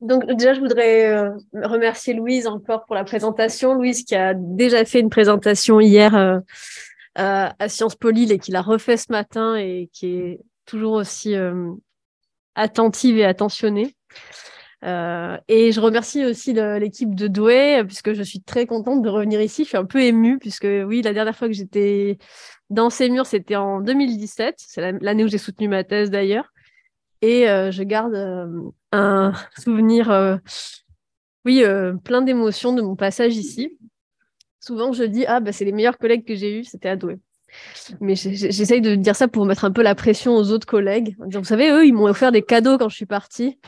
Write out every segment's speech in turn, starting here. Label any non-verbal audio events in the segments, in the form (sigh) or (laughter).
Donc déjà, je voudrais euh, remercier Louise encore pour la présentation. Louise qui a déjà fait une présentation hier euh, euh, à Sciences Po Lille et qui l'a refait ce matin et qui est toujours aussi attentive et attentionnée. et je remercie aussi l'équipe de Douai puisque je suis très contente de revenir ici. Je suis un peu émue puisque oui, la dernière fois que j'étais dans ces murs, c'était en 2017. C'est l'année où j'ai soutenu ma thèse d'ailleurs. Et euh, je garde euh, un (laughs) souvenir, euh, oui, plein d'émotions de mon passage ici. Souvent, je dis, ah, bah, c'est les meilleurs collègues que j'ai eus, c'était à Mais j'essaye de dire ça pour mettre un peu la pression aux autres collègues. Vous savez, eux, ils m'ont offert des cadeaux quand je suis partie.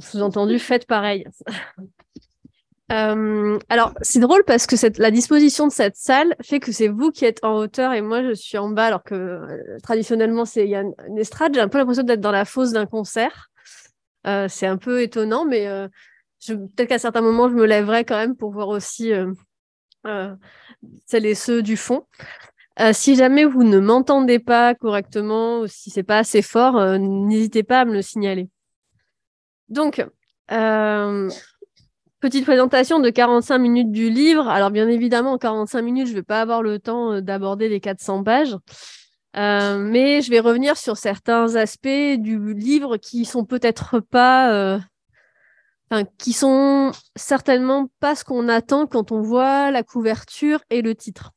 Sous-entendu, faites pareil. (laughs) Euh, alors, c'est drôle parce que cette, la disposition de cette salle fait que c'est vous qui êtes en hauteur et moi je suis en bas, alors que euh, traditionnellement c'est il y a une estrade. J'ai un peu l'impression d'être dans la fosse d'un concert. Euh, c'est un peu étonnant, mais peut-être qu'à certains moments je me lèverai quand même pour voir aussi celles et ceux du fond. si jamais vous ne m'entendez pas correctement ou si c'est pas assez fort, n'hésitez pas à me le signaler. Donc, Petite présentation de 45 minutes du livre. Alors bien évidemment, en 45 minutes, je ne vais pas avoir le temps euh, d'aborder les 400 pages, euh, mais je vais revenir sur certains aspects du livre qui sont peut-être pas, euh, enfin, qui sont certainement pas ce qu'on attend quand on voit la couverture et le titre.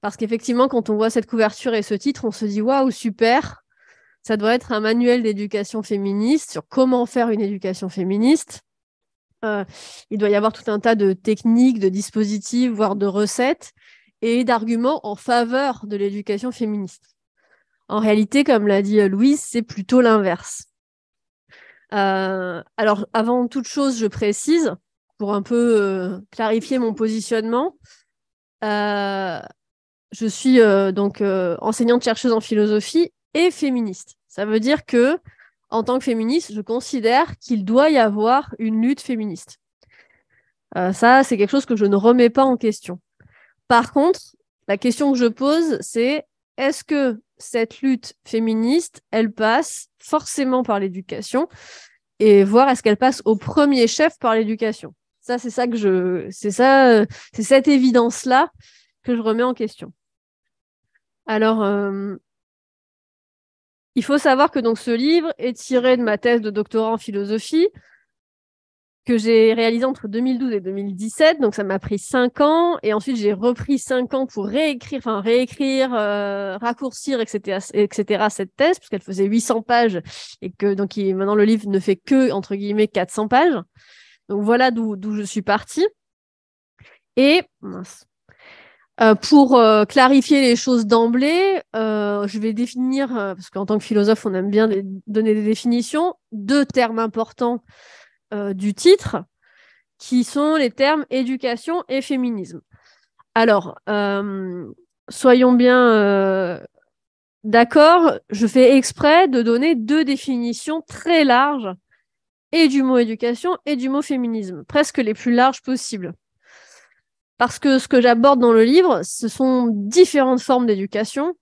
Parce qu'effectivement, quand on voit cette couverture et ce titre, on se dit waouh super, ça doit être un manuel d'éducation féministe sur comment faire une éducation féministe. Euh, il doit y avoir tout un tas de techniques, de dispositifs, voire de recettes et d'arguments en faveur de l'éducation féministe. En réalité, comme l'a dit euh, Louise, c'est plutôt l'inverse. Euh, alors, avant toute chose, je précise, pour un peu clarifier mon positionnement, je suis donc enseignante chercheuse en philosophie et féministe. Ça veut dire que en tant que féministe, je considère qu'il doit y avoir une lutte féministe. Euh, ça, c'est quelque chose que je ne remets pas en question. Par contre, la question que je pose, c'est est-ce que cette lutte féministe, elle passe forcément par l'éducation et voir est-ce qu'elle passe au premier chef par l'éducation. Ça, c'est ça que je, c'est ça, c'est cette évidence-là que je remets en question. Alors, euh, il faut savoir que donc ce livre est tiré de ma thèse de doctorat en philosophie que j'ai réalisée entre 2012 et 2017. Donc ça m'a pris cinq ans et ensuite j'ai repris cinq ans pour réécrire, enfin réécrire, euh, raccourcir, etc., etc. Cette thèse puisqu'elle faisait 800 pages et que donc maintenant le livre ne fait que entre guillemets 400 pages. Donc voilà d'où je suis partie. Et euh, pour euh, clarifier les choses d'emblée, euh, je vais définir, parce qu'en tant que philosophe, on aime bien donner des définitions, deux termes importants du titre, qui sont les termes éducation et féminisme. Alors, soyons bien d'accord, je fais exprès de donner deux définitions très larges, et du mot éducation et du mot féminisme, presque les plus larges possibles. Parce que ce que j'aborde dans le livre, ce sont différentes formes d'éducation.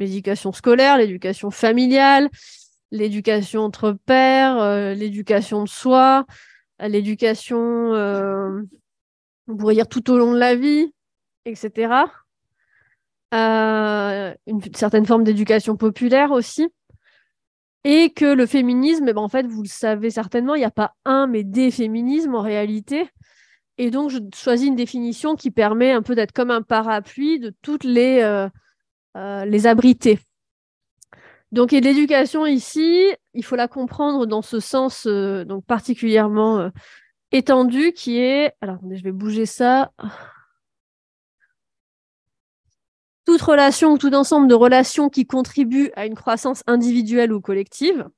L'éducation scolaire, l'éducation familiale, l'éducation entre pères, euh, l'éducation de soi, l'éducation, euh, on pourrait dire tout au long de la vie, etc. Euh, une certaine forme d'éducation populaire aussi. Et que le féminisme, eh ben, en fait, vous le savez certainement, il n'y a pas un, mais des féminismes en réalité. Et donc, je choisis une définition qui permet un peu d'être comme un parapluie de toutes les, euh, euh les abriter. Donc, et l'éducation ici, il faut la comprendre dans ce sens euh, donc particulièrement euh, étendu qui est. Alors, je vais bouger ça. Toute relation ou tout ensemble de relations qui contribuent à une croissance individuelle ou collective.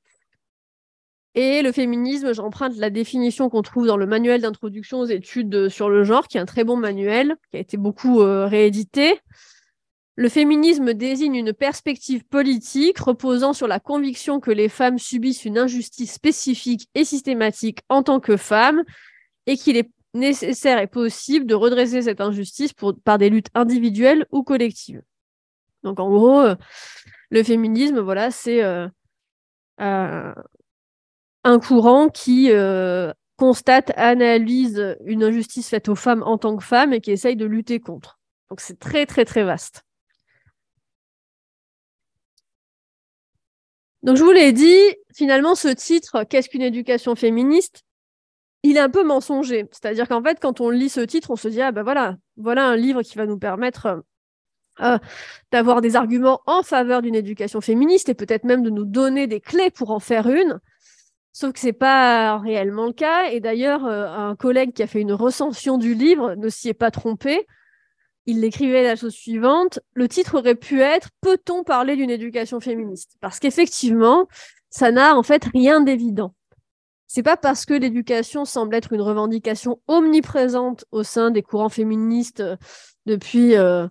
Et le féminisme, j'emprunte la définition qu'on trouve dans le manuel d'introduction aux études euh, sur le genre, qui est un très bon manuel, qui a été beaucoup euh, réédité. Le féminisme désigne une perspective politique reposant sur la conviction que les femmes subissent une injustice spécifique et systématique en tant que femmes et qu'il est nécessaire et possible de redresser cette injustice par des luttes individuelles ou collectives. Donc en gros, euh, le féminisme, voilà, c'est un courant qui euh, constate, analyse une injustice faite aux femmes en tant que femmes et qui essaye de lutter contre. Donc c'est très très très vaste. Donc je vous l'ai dit, finalement ce titre, Qu'est-ce qu'une éducation féministe il est un peu mensonger. C'est-à-dire qu'en fait, quand on lit ce titre, on se dit, ah ben voilà, voilà un livre qui va nous permettre euh, euh, d'avoir des arguments en faveur d'une éducation féministe et peut-être même de nous donner des clés pour en faire une. Sauf que n'est pas réellement le cas. Et d'ailleurs, euh, un collègue qui a fait une recension du livre ne s'y est pas trompé. Il écrivait la chose suivante. Le titre aurait pu être Peut-on parler d'une éducation féministe Parce qu'effectivement, ça n'a en fait rien d'évident. C'est pas parce que l'éducation semble être une revendication omniprésente au sein des courants féministes euh, depuis euh,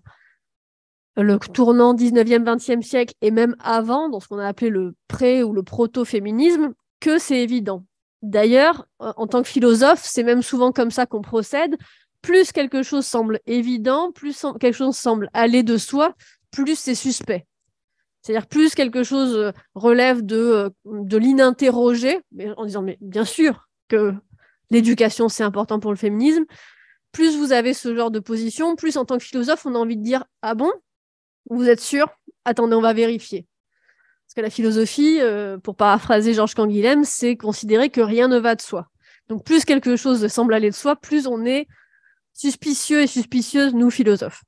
le tournant 19e, 20e siècle et même avant, dans ce qu'on a appelé le pré ou le proto-féminisme, que c'est évident. D'ailleurs, euh, en tant que philosophe, c'est même souvent comme ça qu'on procède. Plus quelque chose semble évident, plus quelque chose semble aller de soi, plus c'est suspect. C'est-à-dire plus quelque chose euh, relève de, euh, de l'ininterroger, en disant mais bien sûr que l'éducation c'est important pour le féminisme, plus vous avez ce genre de position, plus en tant que philosophe on a envie de dire ah bon, vous êtes sûr Attendez, on va vérifier la philosophie, euh, pour paraphraser Georges Canguilhem, c'est considérer que rien ne va de soi. Donc plus quelque chose semble aller de soi, plus on est suspicieux et suspicieuse, nous philosophes.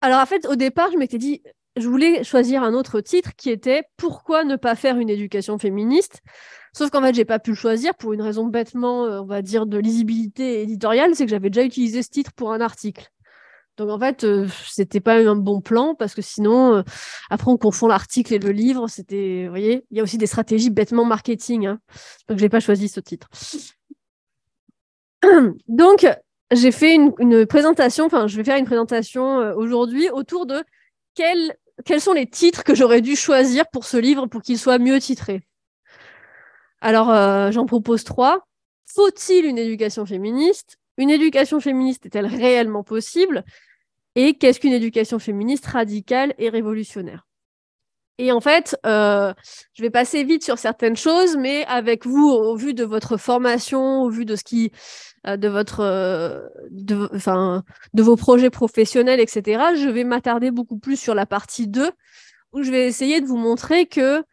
Alors en fait, au départ, je m'étais dit, je voulais choisir un autre titre qui était Pourquoi ne pas faire une éducation féministe Sauf qu'en fait, j'ai pas pu le choisir pour une raison bêtement, euh, on va dire, de lisibilité éditoriale, c'est que j'avais déjà utilisé ce titre pour un article. Donc en fait, ce euh, c'était pas un bon plan parce que sinon, euh, après on confond l'article et le livre. C'était, vous voyez, il y a aussi des stratégies bêtement marketing. Hein. Donc j'ai pas choisi ce titre. (clears throat) Donc j'ai fait une, présentation. Enfin, je vais faire une présentation euh, aujourd'hui autour de quels sont les titres que j'aurais dû choisir pour ce livre pour qu'il soit mieux titré. Alors j'en propose trois. Faut-il une éducation féministe une éducation féministe est-elle réellement possible et qu'est-ce qu'une éducation féministe radicale et révolutionnaire. Et en fait, euh, je vais passer vite sur certaines choses, mais avec vous, au vu de votre formation, au vu de ce qui, euh, de votre, euh, enfin, de vos projets professionnels, etc., je vais m'attarder beaucoup plus sur la partie 2, où je vais essayer de vous montrer que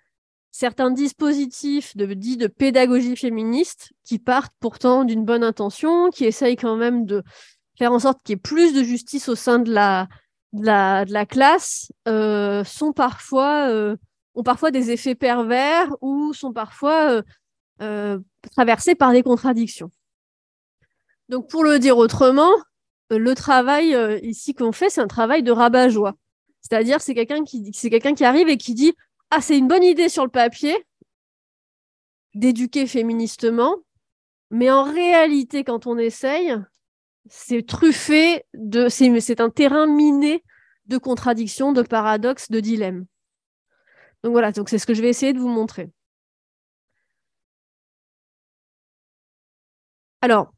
certains dispositifs de, dits de pédagogie féministe, qui partent pourtant d'une bonne intention, qui essayent quand même de faire en sorte qu'il y ait plus de justice au sein de la, classe euh, sont parfois, euh, ont parfois des effets pervers ou sont parfois euh, traversés par des contradictions. Donc pour le dire autrement, le travail ici qu'on fait, c'est un travail de rabat-joie. C'est-à-dire c'est quelqu'un qui, quelqu'un qui arrive et qui dit « Ah, c'est une bonne idée sur le papier d'éduquer féministement, mais en réalité, quand on essaye, c'est truffé de, c'est un terrain miné de contradictions, de paradoxes, de dilemmes. Donc voilà, donc c'est ce que je vais essayer de vous montrer. Alors,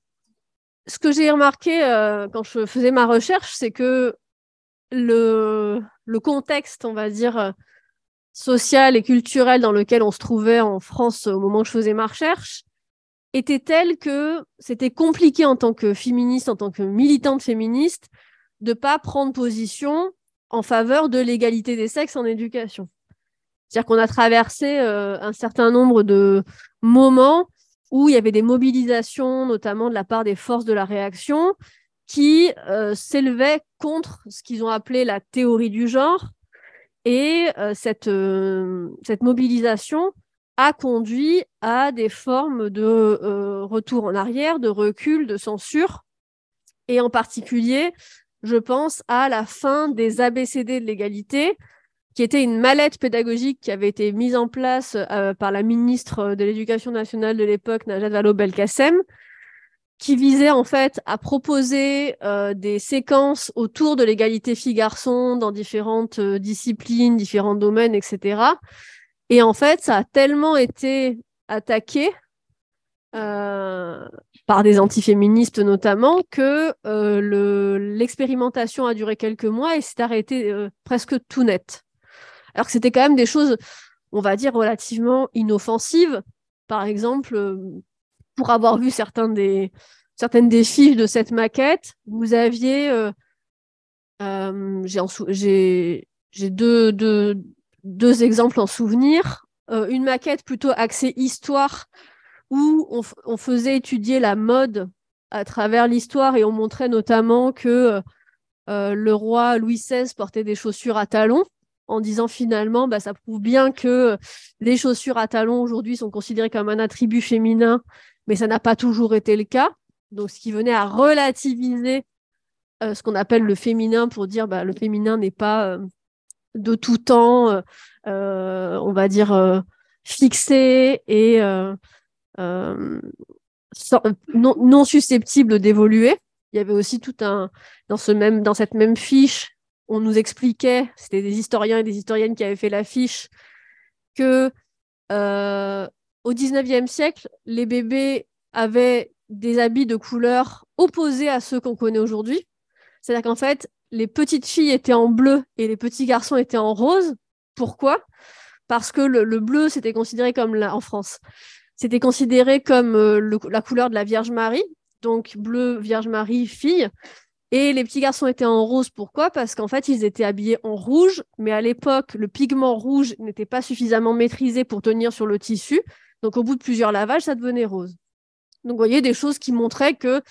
ce que j'ai remarqué euh, quand je faisais ma recherche, c'est que le, contexte, on va dire, euh, social et culturel dans lequel on se trouvait en France au moment où je faisais ma recherche, était telle que c'était compliqué en tant que féministe, en tant que militante féministe, de pas prendre position en faveur de l'égalité des sexes en éducation. C'est-à-dire qu'on a traversé euh, un certain nombre de moments où il y avait des mobilisations, notamment de la part des forces de la réaction, qui euh, s'élevaient contre ce qu'ils ont appelé la théorie du genre. Et euh, cette, cette mobilisation, a conduit à des formes de euh, retour en arrière, de recul, de censure. Et en particulier, je pense à la fin des ABCD de l'égalité, qui était une mallette pédagogique qui avait été mise en place euh, par la ministre de l'Éducation nationale de l'époque, Najat Vallaud-Belkacem, qui visait en fait à proposer euh, des séquences autour de l'égalité filles-garçons dans différentes disciplines, différents domaines, etc et en fait, ça a tellement été attaqué euh, par des antiféministes notamment que euh, l'expérimentation a duré quelques mois et s'est arrêtée euh, presque tout net. Alors que c'était quand même des choses, on va dire, relativement inoffensives. Par exemple, pour avoir vu certains des, certaines des fiches de cette maquette, vous aviez j'ai deux, deux, deux exemples en souvenir. Euh, une maquette plutôt axée histoire, où on, faisait étudier la mode à travers l'histoire et on montrait notamment que euh, euh, le roi Louis XVI portait des chaussures à talons, en disant finalement, bah, ça prouve bien que les chaussures à talons aujourd'hui sont considérées comme un attribut féminin, mais ça n'a pas toujours été le cas. Donc, ce qui venait à relativiser ce qu'on appelle le féminin pour dire bah, le féminin n'est pas de tout temps, euh, euh, on va dire, euh, fixé et non, susceptible d'évoluer. Il y avait aussi tout un dans ce même dans cette même fiche, on nous expliquait, c'était des historiens et des historiennes qui avaient fait la fiche que au 19e siècle, les bébés avaient des habits de couleur opposés à ceux qu'on connaît aujourd'hui. C'est-à-dire qu'en fait, les petites filles étaient en bleu et les petits garçons étaient en rose. Pourquoi Parce que le, bleu, c'était considéré comme en France, c'était considéré comme euh, la couleur de la Vierge Marie, donc bleu, Vierge Marie, fille. Et les petits garçons étaient en rose. Pourquoi Parce qu'en fait, ils étaient habillés en rouge, mais à l'époque, le pigment rouge n'était pas suffisamment maîtrisé pour tenir sur le tissu. Donc, au bout de plusieurs lavages, ça devenait rose. Donc, vous voyez, des choses qui montraient que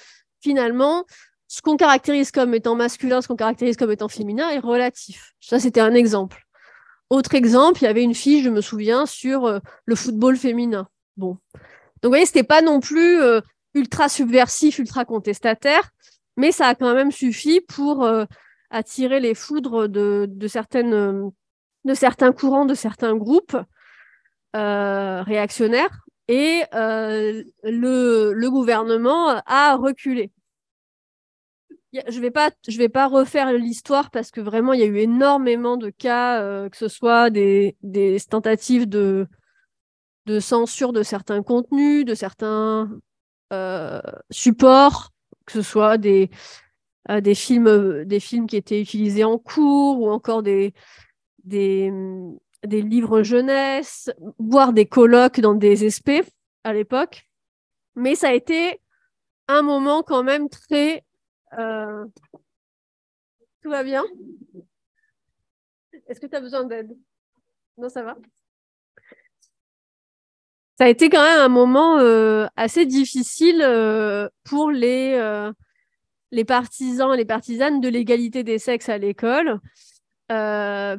finalement, ce qu'on caractérise comme étant masculin, ce qu'on caractérise comme étant féminin est relatif. Ça, c'était un exemple. Autre exemple, il y avait une fille, je me souviens, sur euh, le football féminin. Bon. Donc, vous voyez, n'était pas non plus euh, ultra subversif, ultra contestataire, mais ça a quand même suffi pour euh, attirer les foudres de, certains courants, de certains groupes réactionnaires. Et le gouvernement a reculé je vais pas, je vais pas refaire l'histoire parce que vraiment, il y a eu énormément de cas, euh, que ce soit des, des tentatives de, de censure de certains contenus, de certains euh, supports, que ce soit des, euh, des, films, des films qui étaient utilisés en cours ou encore des, des, mm, des livres jeunesse, voire des colloques dans des SP à l'époque. Mais ça a été un moment quand même très euh, tout va bien Est-ce que tu as besoin d'aide Non, ça va Ça a été quand même un moment euh, assez difficile euh, pour les, les partisans et les partisanes de l'égalité des sexes à l'école.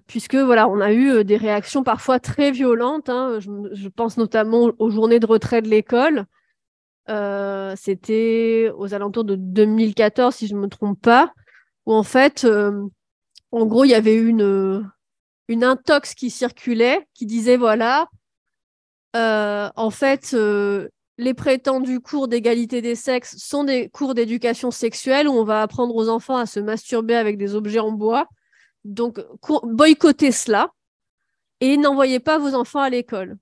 puisque voilà, on a eu des réactions parfois très violentes. Hein. je, pense notamment aux journées de retrait de l'école, euh, c'était aux alentours de 2014, si je ne me trompe pas, où en fait, euh, en gros, il y avait une, euh, une intox qui circulait qui disait voilà, en fait, les prétendus cours d'égalité des sexes sont des cours d'éducation sexuelle où on va apprendre aux enfants à se masturber avec des objets en bois. Donc, boycottez cela et n'envoyez pas vos enfants à l'école.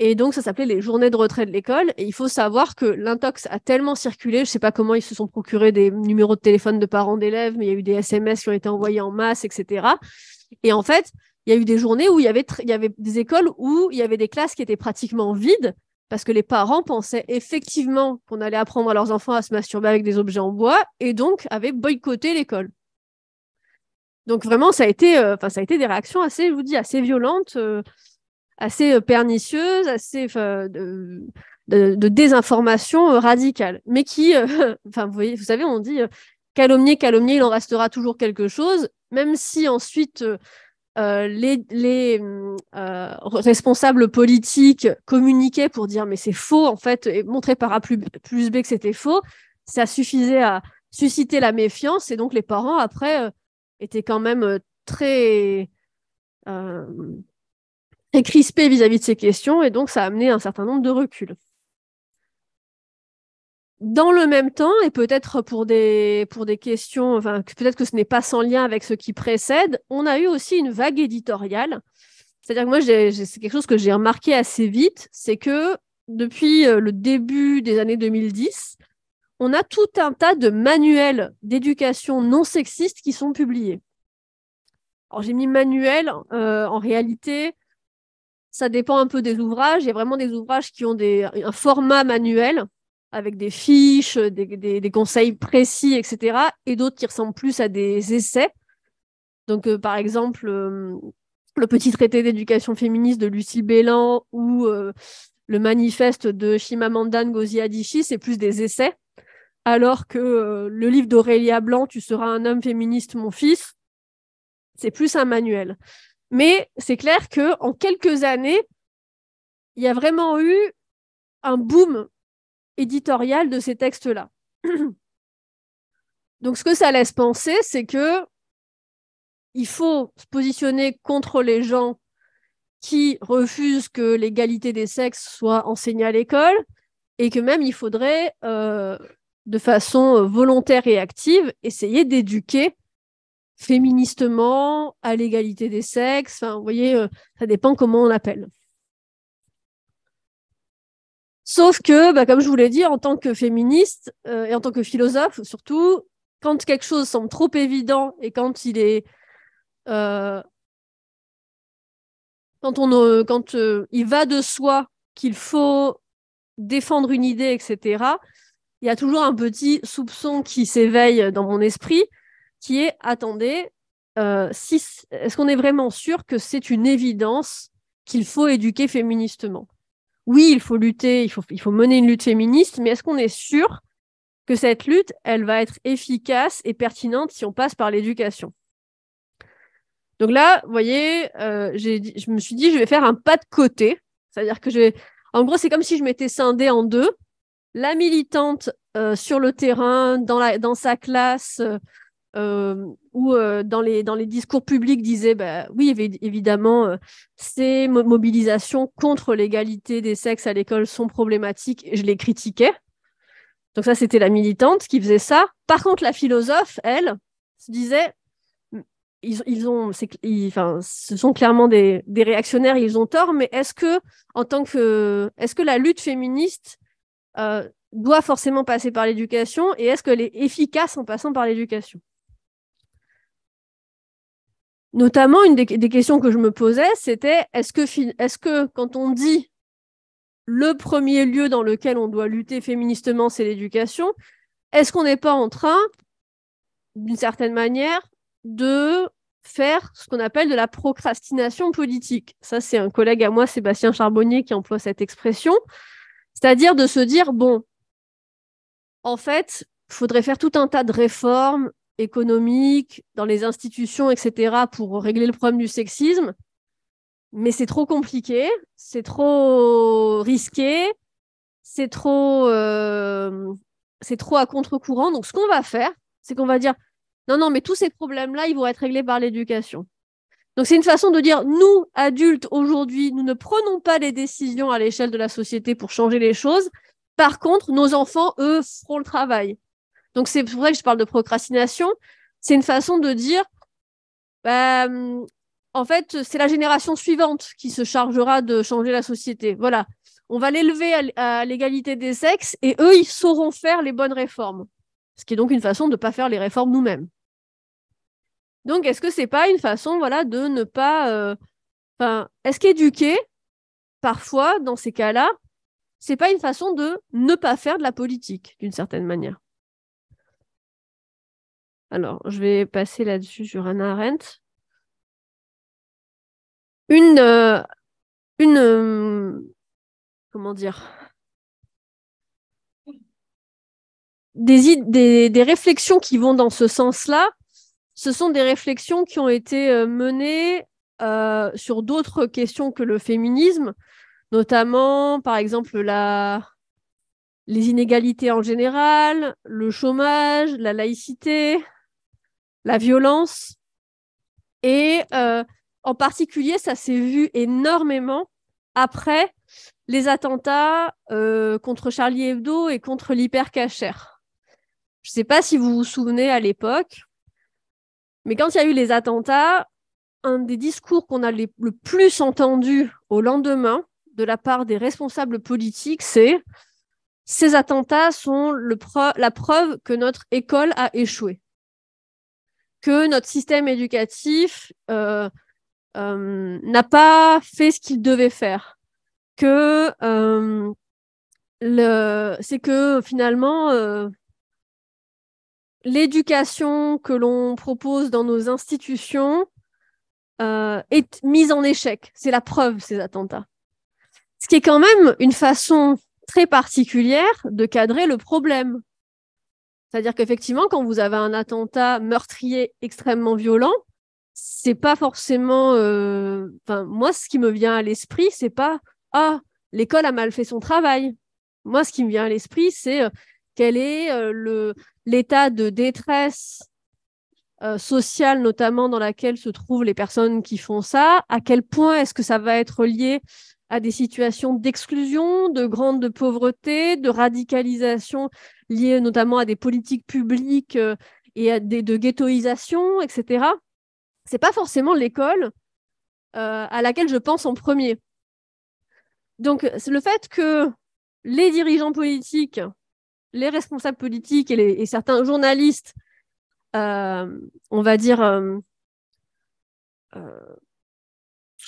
Et donc, ça s'appelait les journées de retrait de l'école. Et il faut savoir que l'intox a tellement circulé, je ne sais pas comment ils se sont procurés des numéros de téléphone de parents d'élèves, mais il y a eu des SMS qui ont été envoyés en masse, etc. Et en fait, il y a eu des journées où il y avait, il y avait des écoles où il y avait des classes qui étaient pratiquement vides parce que les parents pensaient effectivement qu'on allait apprendre à leurs enfants à se masturber avec des objets en bois et donc avaient boycotté l'école. Donc vraiment, ça a été, euh, enfin ça a été des réactions assez, je vous dis, assez violentes. Euh, assez euh, pernicieuse, assez de, désinformation euh, radicale, mais qui, euh, (laughs) enfin, vous, voyez, vous savez, on dit calomnier, calomnier, il en restera toujours quelque chose, même si ensuite les, responsables politiques communiquaient pour dire mais c'est faux en fait et montrer par A plus, B que c'était faux, ça suffisait à susciter la méfiance et donc les parents après étaient quand même très crispé vis-à-vis de ces questions, et donc ça a amené un certain nombre de reculs. Dans le même temps, et peut-être pour des, pour des questions, enfin, peut-être que ce n'est pas sans lien avec ce qui précède, on a eu aussi une vague éditoriale. C'est-à-dire que moi, c'est quelque chose que j'ai remarqué assez vite, c'est que depuis euh, le début des années 2010, on a tout un tas de manuels d'éducation non sexiste qui sont publiés. Alors j'ai mis manuel, euh, en réalité, ça dépend un peu des ouvrages. Il y a vraiment des ouvrages qui ont un format manuel avec des fiches, des, conseils précis, etc. Et d'autres qui ressemblent plus à des essais. Donc, euh, par exemple, euh, le petit traité d'éducation féministe de Lucie Bélan ou euh, le manifeste de Shimamandan Ngozi Adichie, c'est plus des essais. Alors que le livre d'Aurélia Blanc, Tu seras un homme féministe, mon fils, c'est plus un manuel. Mais c'est clair que en quelques années, il y a vraiment eu un boom éditorial de ces textes-là. (clears throat) Donc ce que ça laisse penser, c'est que il faut se positionner contre les gens qui refusent que l'égalité des sexes soit enseignée à l'école et que même il faudrait, euh, de façon euh, volontaire et active, essayer d'éduquer féministement, à l'égalité des sexes. Enfin, vous voyez, euh, ça dépend comment on l'appelle. Sauf que, bah, comme je vous l'ai dit, en tant que féministe euh, et en tant que philosophe, surtout, quand quelque chose semble trop évident et quand il est. Euh, on, quand il va de soi qu'il faut défendre une idée, etc., il y a toujours un petit soupçon qui s'éveille dans mon esprit qui est attendez, euh, si, est-ce qu'on est vraiment sûr que c'est une évidence qu'il faut éduquer féministement Oui, il faut lutter, il faut, il faut mener une lutte féministe, mais est-ce qu'on est sûr que cette lutte, elle va être efficace et pertinente si on passe par l'éducation donc là, vous voyez, euh, je me suis dit, je vais faire un pas de côté. C'est-à-dire que vais... En gros, c'est comme si je m'étais scindée en deux. La militante euh, sur le terrain, dans, la, dans sa classe, euh, où euh, dans, les, dans les discours publics disaient « bah, oui, évidemment, euh, ces mobilisations contre l'égalité des sexes à l'école sont problématiques, et je les critiquais. Donc ça, c'était la militante qui faisait ça. Par contre, la philosophe, elle, se disait, ils, ont, enfin, ce sont clairement des, réactionnaires, ils ont tort, mais est-ce que, en tant que, est-ce que la lutte féministe doit forcément passer par l'éducation et est-ce qu'elle est efficace en passant par l'éducation Notamment, une des, questions que je me posais, c'était est-ce que, que quand on dit le premier lieu dans lequel on doit lutter féministement, c'est l'éducation, est-ce qu'on n'est pas en train, d'une certaine manière, de faire ce qu'on appelle de la procrastination politique. Ça, c'est un collègue à moi, Sébastien Charbonnier, qui emploie cette expression. C'est-à-dire de se dire, bon, en fait, il faudrait faire tout un tas de réformes, économiques, dans les institutions, etc., pour régler le problème du sexisme. Mais c'est trop compliqué, c'est trop risqué, c'est trop, euh, c'est trop à contre-courant. Donc, ce qu'on va faire, c'est qu'on va dire non, non, mais tous ces problèmes-là, ils vont être réglés par l'éducation. Donc, c'est une façon de dire nous, adultes, aujourd'hui, nous ne prenons pas les décisions à l'échelle de la société pour changer les choses. Par contre, nos enfants, eux, feront le travail. Donc c'est pour ça que je parle de procrastination. C'est une façon de dire, bah, en fait, c'est la génération suivante qui se chargera de changer la société. Voilà. On va l'élever à l'égalité des sexes et eux, ils sauront faire les bonnes réformes. Ce qui est donc une façon de ne pas faire les réformes nous-mêmes. Donc, est-ce que c'est pas une façon, voilà, de ne pas, euh, est-ce qu'éduquer, parfois, dans ces cas-là, ce n'est pas une façon de ne pas faire de la politique, d'une certaine manière alors, je vais passer là-dessus sur Anna Arendt. Une, euh, euh, comment dire, des, des, réflexions qui vont dans ce sens-là, ce sont des réflexions qui ont été euh, menées sur d'autres questions que le féminisme, notamment, par exemple, la, les inégalités en général, le chômage, la laïcité, la violence. Et euh, en particulier, ça s'est vu énormément après les attentats euh, contre Charlie Hebdo et contre l'hypercachère. Je ne sais pas si vous vous souvenez à l'époque, mais quand il y a eu les attentats, un des discours qu'on a le plus entendu au lendemain de la part des responsables politiques, c'est ces attentats sont le la preuve que notre école a échoué que notre système éducatif euh, euh, n'a pas fait ce qu'il devait faire, que euh, c'est que finalement l'éducation que l'on propose dans nos institutions est mise en échec. C'est la preuve ces attentats. Ce qui est quand même une façon très particulière de cadrer le problème. C'est-à-dire qu'effectivement, quand vous avez un attentat meurtrier extrêmement violent, c'est pas forcément. Euh, enfin, moi, ce qui me vient à l'esprit, c'est pas ah l'école a mal fait son travail. Moi, ce qui me vient à l'esprit, c'est euh, quel est euh, le l'état de détresse sociale, notamment dans laquelle se trouvent les personnes qui font ça. À quel point est-ce que ça va être lié à des situations d'exclusion, de grande pauvreté, de radicalisation liées notamment à des politiques publiques euh, et à des, de ghettoisation, etc. C'est pas forcément l'école euh, à laquelle je pense en premier. Donc le fait que les dirigeants politiques, les responsables politiques et, certains journalistes, euh, on va dire,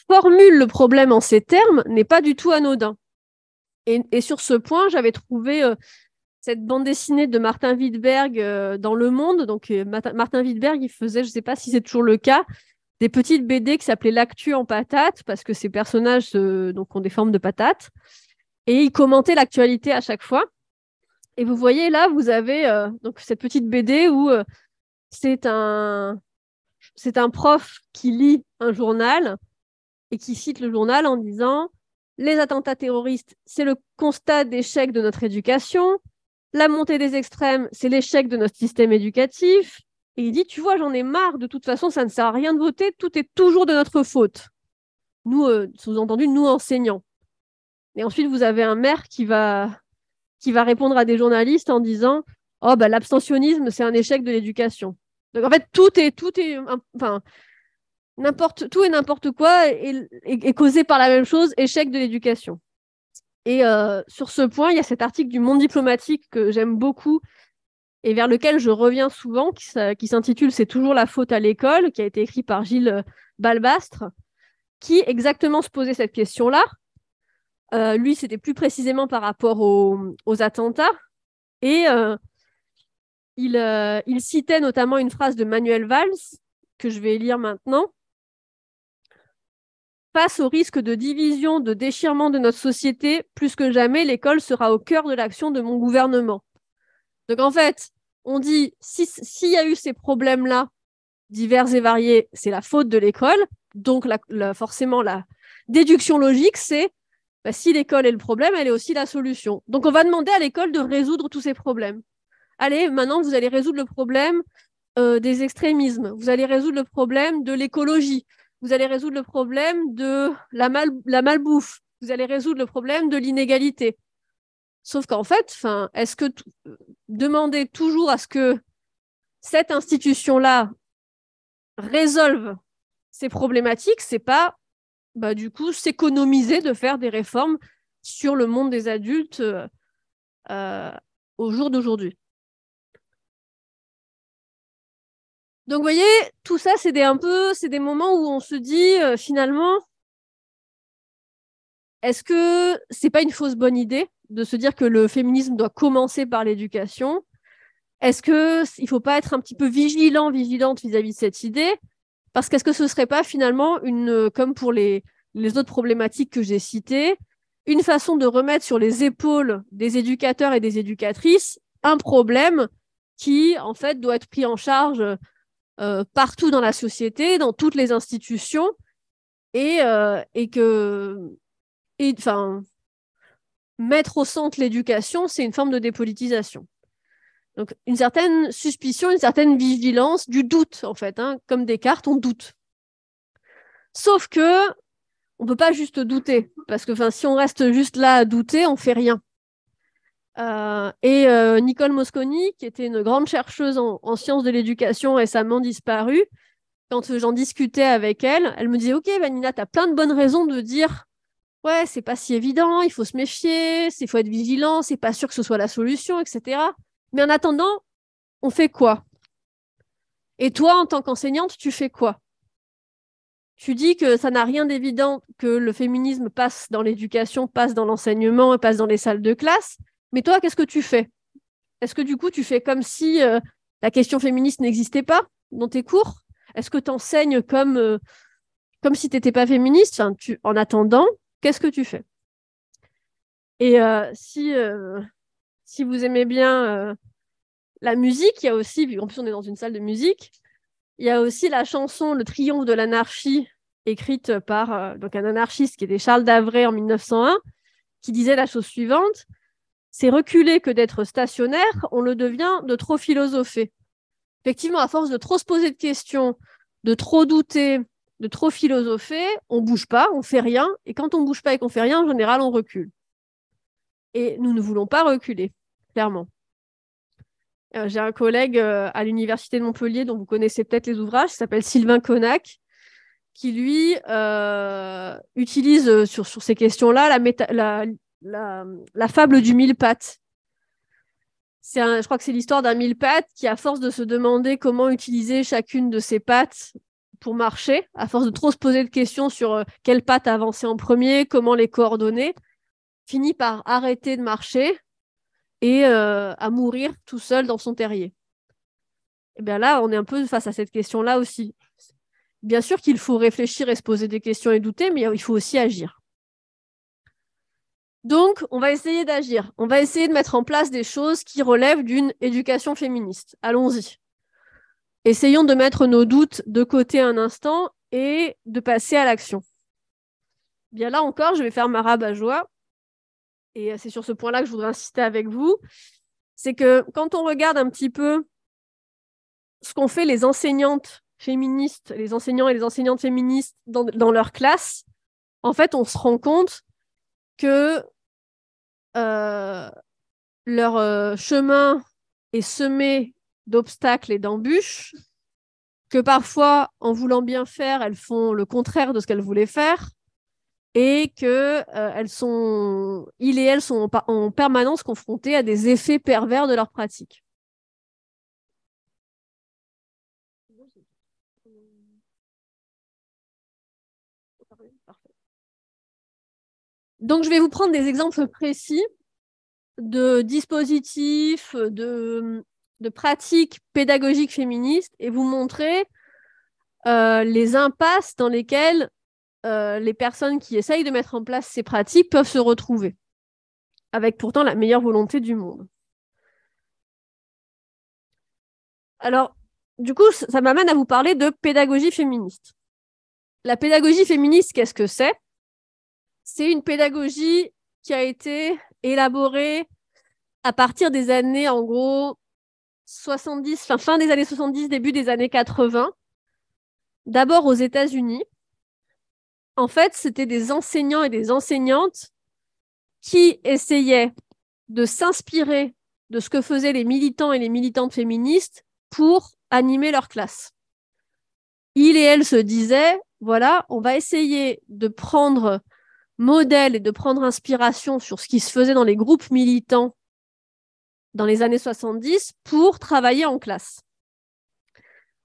formulent le problème en ces termes n'est pas du tout anodin. Et, sur ce point, j'avais trouvé cette bande dessinée de Martin Wittberg euh, dans Le Monde. Donc, euh, Martin Wittberg, il faisait, je ne sais pas si c'est toujours le cas, des petites BD qui s'appelaient L'actu en patate, parce que ces personnages donc, ont des formes de patates. Et il commentait l'actualité à chaque fois. Et vous voyez là, vous avez euh, donc cette petite BD où c'est c'est un prof qui lit un journal et qui cite le journal en disant Les attentats terroristes, c'est le constat d'échec de notre éducation. La montée des extrêmes, c'est l'échec de notre système éducatif. Et il dit, tu vois, j'en ai marre, de toute façon, ça ne sert à rien de voter, tout est toujours de notre faute. Nous, euh, sous-entendu, nous enseignants. Et ensuite, vous avez un maire qui va, qui va répondre à des journalistes en disant, oh, bah, l'abstentionnisme, c'est un échec de l'éducation. Donc, en fait, tout est, tout est, enfin, n'importe, tout et n'importe quoi est causé par la même chose, échec de l'éducation. Et euh, sur ce point, il y a cet article du Monde diplomatique que j'aime beaucoup et vers lequel je reviens souvent, qui s'intitule C'est toujours la faute à l'école, qui a été écrit par Gilles euh, Balbastre, qui exactement se posait cette question-là. Euh, lui, c'était plus précisément par rapport aux, attentats. Et il citait notamment une phrase de Manuel Valls, que je vais lire maintenant, Face au risque de division, de déchirement de notre société, plus que jamais, l'école sera au cœur de l'action de mon gouvernement. Donc en fait, on dit, s'il y a eu ces problèmes-là, divers et variés, c'est la faute de l'école. Donc forcément, la déduction logique, c'est bah, si l'école est le problème, elle est aussi la solution. Donc on va demander à l'école de résoudre tous ces problèmes. Allez, maintenant, vous allez résoudre le problème euh, des extrémismes, vous allez résoudre le problème de l'écologie, vous allez résoudre le problème de la, mal, la malbouffe, vous allez résoudre le problème de l'inégalité. Sauf qu'en fait, est-ce que euh, demander toujours à ce que cette institution-là résolve ces problématiques, c'est pas bah, du coup s'économiser de faire des réformes sur le monde des adultes euh, euh, au jour d'aujourd'hui. Donc, vous voyez, tout ça, c'est des, un peu, c'est des moments où on se dit euh, finalement, est-ce que ce n'est pas une fausse bonne idée de se dire que le féminisme doit commencer par l'éducation Est-ce qu'il ne faut pas être un petit peu vigilant, vigilante vis-à-vis de cette idée Parce qu'est-ce que ce ne serait pas finalement une, euh, comme pour les, les autres problématiques que j'ai citées, une façon de remettre sur les épaules des éducateurs et des éducatrices un problème qui en fait doit être pris en charge euh, partout dans la société, dans toutes les institutions, et, euh, et que, enfin, mettre au centre l'éducation, c'est une forme de dépolitisation. Donc, une certaine suspicion, une certaine vigilance, du doute, en fait. Hein, comme Descartes, on doute. Sauf que on ne peut pas juste douter, parce que si on reste juste là à douter, on fait rien. Euh, et euh, Nicole Mosconi, qui était une grande chercheuse en, sciences de l'éducation récemment disparue, quand j'en discutais avec elle, elle me disait Ok, Vanina, tu as plein de bonnes raisons de dire Ouais, c'est pas si évident, il faut se méfier, il faut être vigilant, c'est pas sûr que ce soit la solution, etc. Mais en attendant, on fait quoi Et toi, en tant qu'enseignante, tu fais quoi tu dis que ça n'a rien d'évident que le féminisme passe dans l'éducation, passe dans l'enseignement passe dans les salles de classe. Mais toi, qu'est-ce que tu fais Est-ce que du coup, tu fais comme si euh, la question féministe n'existait pas dans tes cours Est-ce que tu enseignes comme, euh, comme si tu n'étais pas féministe En attendant, qu'est-ce que tu fais Et euh, si, vous aimez bien la musique, il y a aussi, en plus on est dans une salle de musique, il y a aussi la chanson Le triomphe de l'anarchie, écrite par donc un anarchiste qui était Charles Davray en 1901, qui disait la chose suivante c'est reculer que d'être stationnaire, on le devient de trop philosopher. Effectivement, à force de trop se poser de questions, de trop douter, de trop philosopher, on bouge pas, on fait rien. Et quand on bouge pas et qu'on fait rien, en général, on recule. Et nous ne voulons pas reculer, clairement. Euh, j'ai un collègue euh, à l'université de Montpellier dont vous connaissez peut-être les ouvrages, s'appelle Sylvain Connac, qui lui euh, utilise sur, ces questions-là la, la, la, fable du mille pattes. je crois que c'est l'histoire d'un mille pattes qui, à force de se demander comment utiliser chacune de ses pattes pour marcher, à force de trop se poser de questions sur quelles euh, quelle avancer en premier, comment les coordonner, finit par arrêter de marcher et euh, à mourir tout seul dans son terrier. Et eh bien là, on est un peu face à cette question-là aussi. Bien sûr qu'il faut réfléchir et se poser des questions et douter, mais il faut aussi agir. Donc, on va essayer d'agir. On va essayer de mettre en place des choses qui relèvent d'une éducation féministe. Allons-y. Essayons de mettre nos doutes de côté un instant et de passer à l'action. Bien là encore, je vais faire ma rabat joie. Et euh, c'est sur ce point-là que je voudrais insister avec vous. C'est que quand on regarde un petit peu ce qu'ont fait les enseignantes féministes, les enseignants et les enseignantes féministes dans leur classe, en fait, on se rend compte que euh, leur euh, chemin est semé d'obstacles et d'embûches, que parfois, en voulant bien faire, elles font le contraire de ce qu'elles voulaient faire, et que euh, sont, il et elles sont en, permanence confrontés à des effets pervers de leur pratique. Donc, je vais vous prendre des exemples précis de dispositifs, de, pratiques pédagogiques féministes et vous montrer euh, les impasses dans lesquelles euh, les personnes qui essayent de mettre en place ces pratiques peuvent se retrouver, avec pourtant la meilleure volonté du monde. Alors, du coup, ça m'amène à vous parler de pédagogie féministe. La pédagogie féministe, qu'est-ce que c'est c'est une pédagogie qui a été élaborée à partir des années, en gros, 70, fin, des années 70, début des années 80, d'abord aux États-Unis. En fait, c'était des enseignants et des enseignantes qui essayaient de s'inspirer de ce que faisaient les militants et les militantes féministes pour animer leur classe. Il et elle se disaient, voilà, on va essayer de prendre modèle et de prendre inspiration sur ce qui se faisait dans les groupes militants dans les années 70 pour travailler en classe.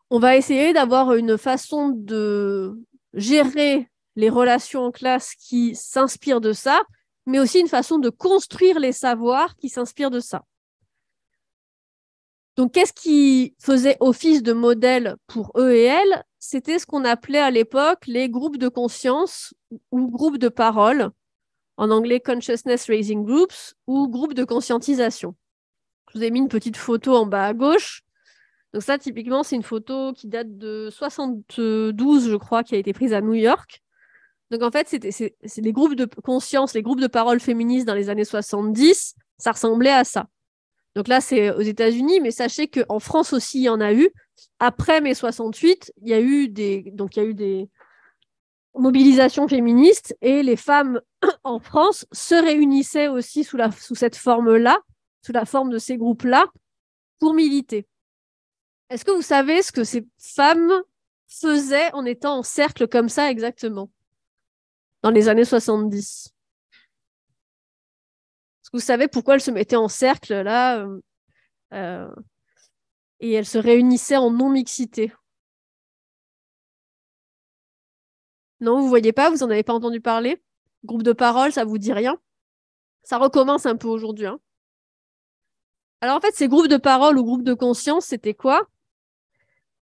On va essayer d'avoir une façon de gérer les relations en classe qui s'inspirent de ça, mais aussi une façon de construire les savoirs qui s'inspirent de ça. Donc, qu'est-ce qui faisait office de modèle pour eux et elles C'était ce qu'on appelait à l'époque les groupes de conscience ou groupes de parole, en anglais Consciousness Raising Groups, ou groupes de conscientisation. Je vous ai mis une petite photo en bas à gauche. Donc ça, typiquement, c'est une photo qui date de 72, je crois, qui a été prise à New York. Donc en fait, c'est les groupes de conscience, les groupes de parole féministes dans les années 70, ça ressemblait à ça. Donc là, c'est aux États-Unis, mais sachez qu'en France aussi, il y en a eu. Après mai 68, il y a eu des, donc il y a eu des mobilisations féministes et les femmes (clears throat) en France se réunissaient aussi sous, la, sous cette forme-là, sous la forme de ces groupes-là, pour militer. Est-ce que vous savez ce que ces femmes faisaient en étant en cercle comme ça exactement dans les années 70 vous savez pourquoi elles se mettaient en cercle là euh, euh, et elles se réunissaient en non-mixité. Non, vous voyez pas, vous en avez pas entendu parler. Groupe de parole, ça vous dit rien. Ça recommence un peu aujourd'hui. Hein. Alors en fait, ces groupes de parole ou groupes de conscience, c'était quoi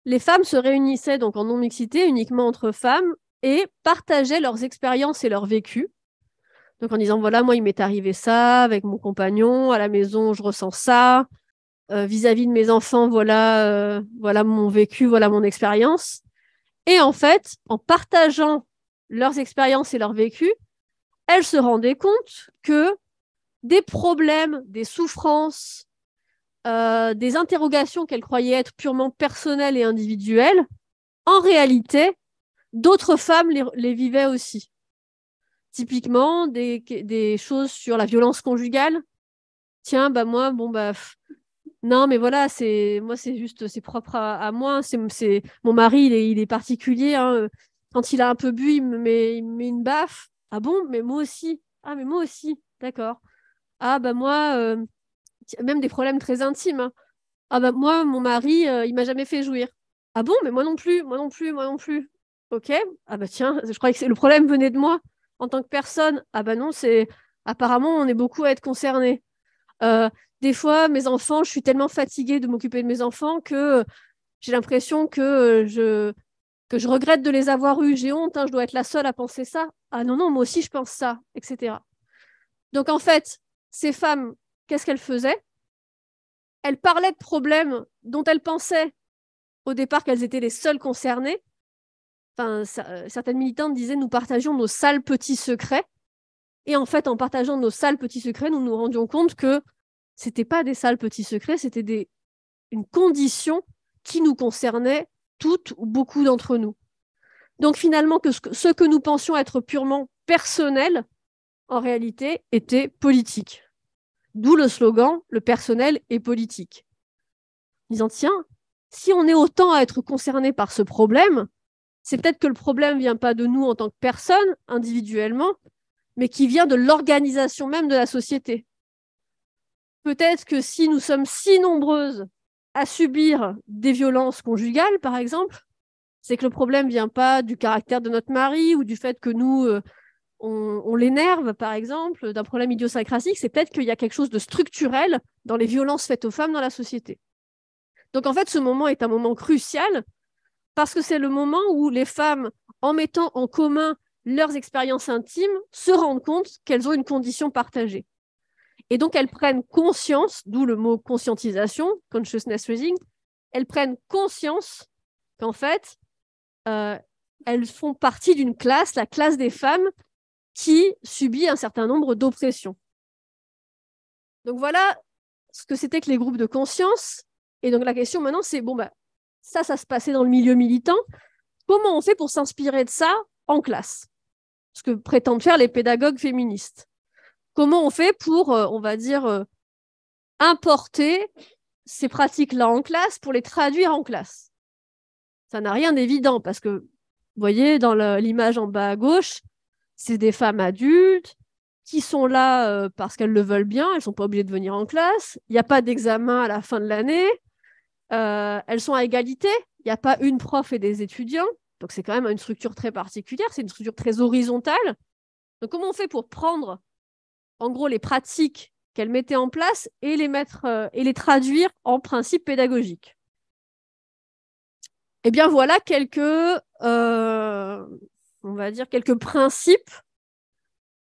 Les femmes se réunissaient donc en non-mixité uniquement entre femmes et partageaient leurs expériences et leurs vécus donc en disant, voilà, moi, il m'est arrivé ça avec mon compagnon, à la maison, je ressens ça, euh, vis-à-vis de mes enfants, voilà, euh, voilà mon vécu, voilà mon expérience. Et en fait, en partageant leurs expériences et leurs vécu, elles se rendaient compte que des problèmes, des souffrances, euh, des interrogations qu'elles croyaient être purement personnelles et individuelles, en réalité, d'autres femmes les vivaient aussi. Typiquement, des, choses sur la violence conjugale. Tiens, bah moi, bon, bah. non, mais voilà, c'est moi, c'est juste, c'est propre à, moi. Hein, c'est mon mari, il est, il est particulier. Hein, euh, quand il a un peu bu, il me, met, il une baffe. Ah bon, mais moi aussi. Ah, mais moi aussi. D'accord. Ah bah moi, euh, même des problèmes très intimes. Hein. Ah bah moi, mon mari, euh, il m'a jamais fait jouir. Ah bon, mais moi non plus, moi non plus, moi non plus. Ok. Ah bah tiens, je croyais que le problème venait de moi en tant que personne Ah bah non, c'est apparemment on est beaucoup à être concerné. Euh, des fois, mes enfants, je suis tellement fatiguée de m'occuper de mes enfants que euh, j'ai l'impression que euh, je que je regrette de les avoir eus. J'ai honte, hein, je dois être la seule à penser ça. Ah non non, moi aussi je pense ça, etc. Donc en fait, ces femmes, qu'est-ce qu'elles faisaient Elles parlaient de problèmes dont elles pensaient au départ qu'elles étaient les seules concernées, enfin, euh, certaines militantes disaient nous partageons nos sales petits secrets. Et en fait, en partageant nos sales petits secrets, nous nous rendions compte que ce n'était pas des sales petits secrets, c'était des... une condition qui nous concernait toutes ou beaucoup d'entre nous. Donc finalement, ce, que nous pensions être purement personnel, en réalité, était politique. D'où le slogan Le personnel est politique. En disant, tiens, si on est autant à être concerné par ce problème, c'est peut-être que le problème vient pas de nous en tant que personne, individuellement, mais qui vient de l'organisation même de la société. Peut-être que si nous sommes si nombreuses à subir des violences conjugales, par exemple, c'est que le problème vient pas du caractère de notre mari ou du fait que nous, euh, on, on l'énerve, par exemple, d'un problème idiosyncrasique. C'est peut-être qu'il y a quelque chose de structurel dans les violences faites aux femmes dans la société. Donc en fait, ce moment est un moment crucial parce que c'est le moment où les femmes, en mettant en commun leurs expériences intimes, se rendent compte qu'elles ont une condition partagée. Et donc, elles prennent conscience, d'où le mot conscientisation, consciousness raising, elles prennent conscience qu'en fait, euh, elles font partie d'une classe, la classe des femmes, qui subit un certain nombre d'oppressions. Donc voilà ce que c'était que les groupes de conscience. Et donc la question maintenant, c'est, bon, bah, ça, ça se passait dans le milieu militant. Comment on fait pour s'inspirer de ça en classe Ce que prétendent faire les pédagogues féministes. Comment on fait pour, euh, on va dire, euh, importer ces pratiques-là en classe pour les traduire en classe Ça n'a rien d'évident parce que, vous voyez, dans l'image en bas à gauche, c'est des femmes adultes qui sont là euh, parce qu'elles le veulent bien, elles ne sont pas obligées de venir en classe, il n'y a pas d'examen à la fin de l'année, euh, elles sont à égalité. Il n'y a pas une prof et des étudiants. Donc, c'est quand même une structure très particulière. C'est une structure très horizontale. Donc, comment on fait pour prendre, en gros, les pratiques qu'elles mettaient en place et les mettre euh, et les traduire en principes pédagogiques Eh bien, voilà quelques, euh, on va dire, quelques principes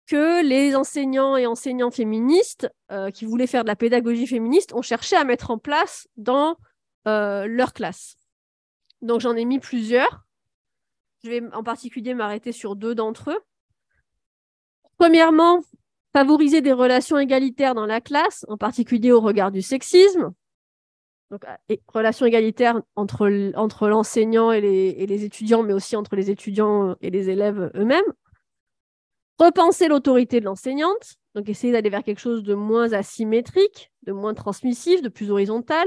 que les enseignants et enseignantes féministes qui voulaient faire de la pédagogie féministe ont cherché à mettre en place dans euh, leur classe. Donc j'en ai mis plusieurs. Je vais en particulier m'arrêter sur deux d'entre eux. Premièrement, favoriser des relations égalitaires dans la classe, en particulier au regard du sexisme. Donc, euh, relations égalitaires entre, entre l'enseignant et les, et les étudiants, mais aussi entre les étudiants euh, et les élèves eux-mêmes. Repenser l'autorité de l'enseignante, donc essayer d'aller vers quelque chose de moins asymétrique, de moins transmissif, de plus horizontal,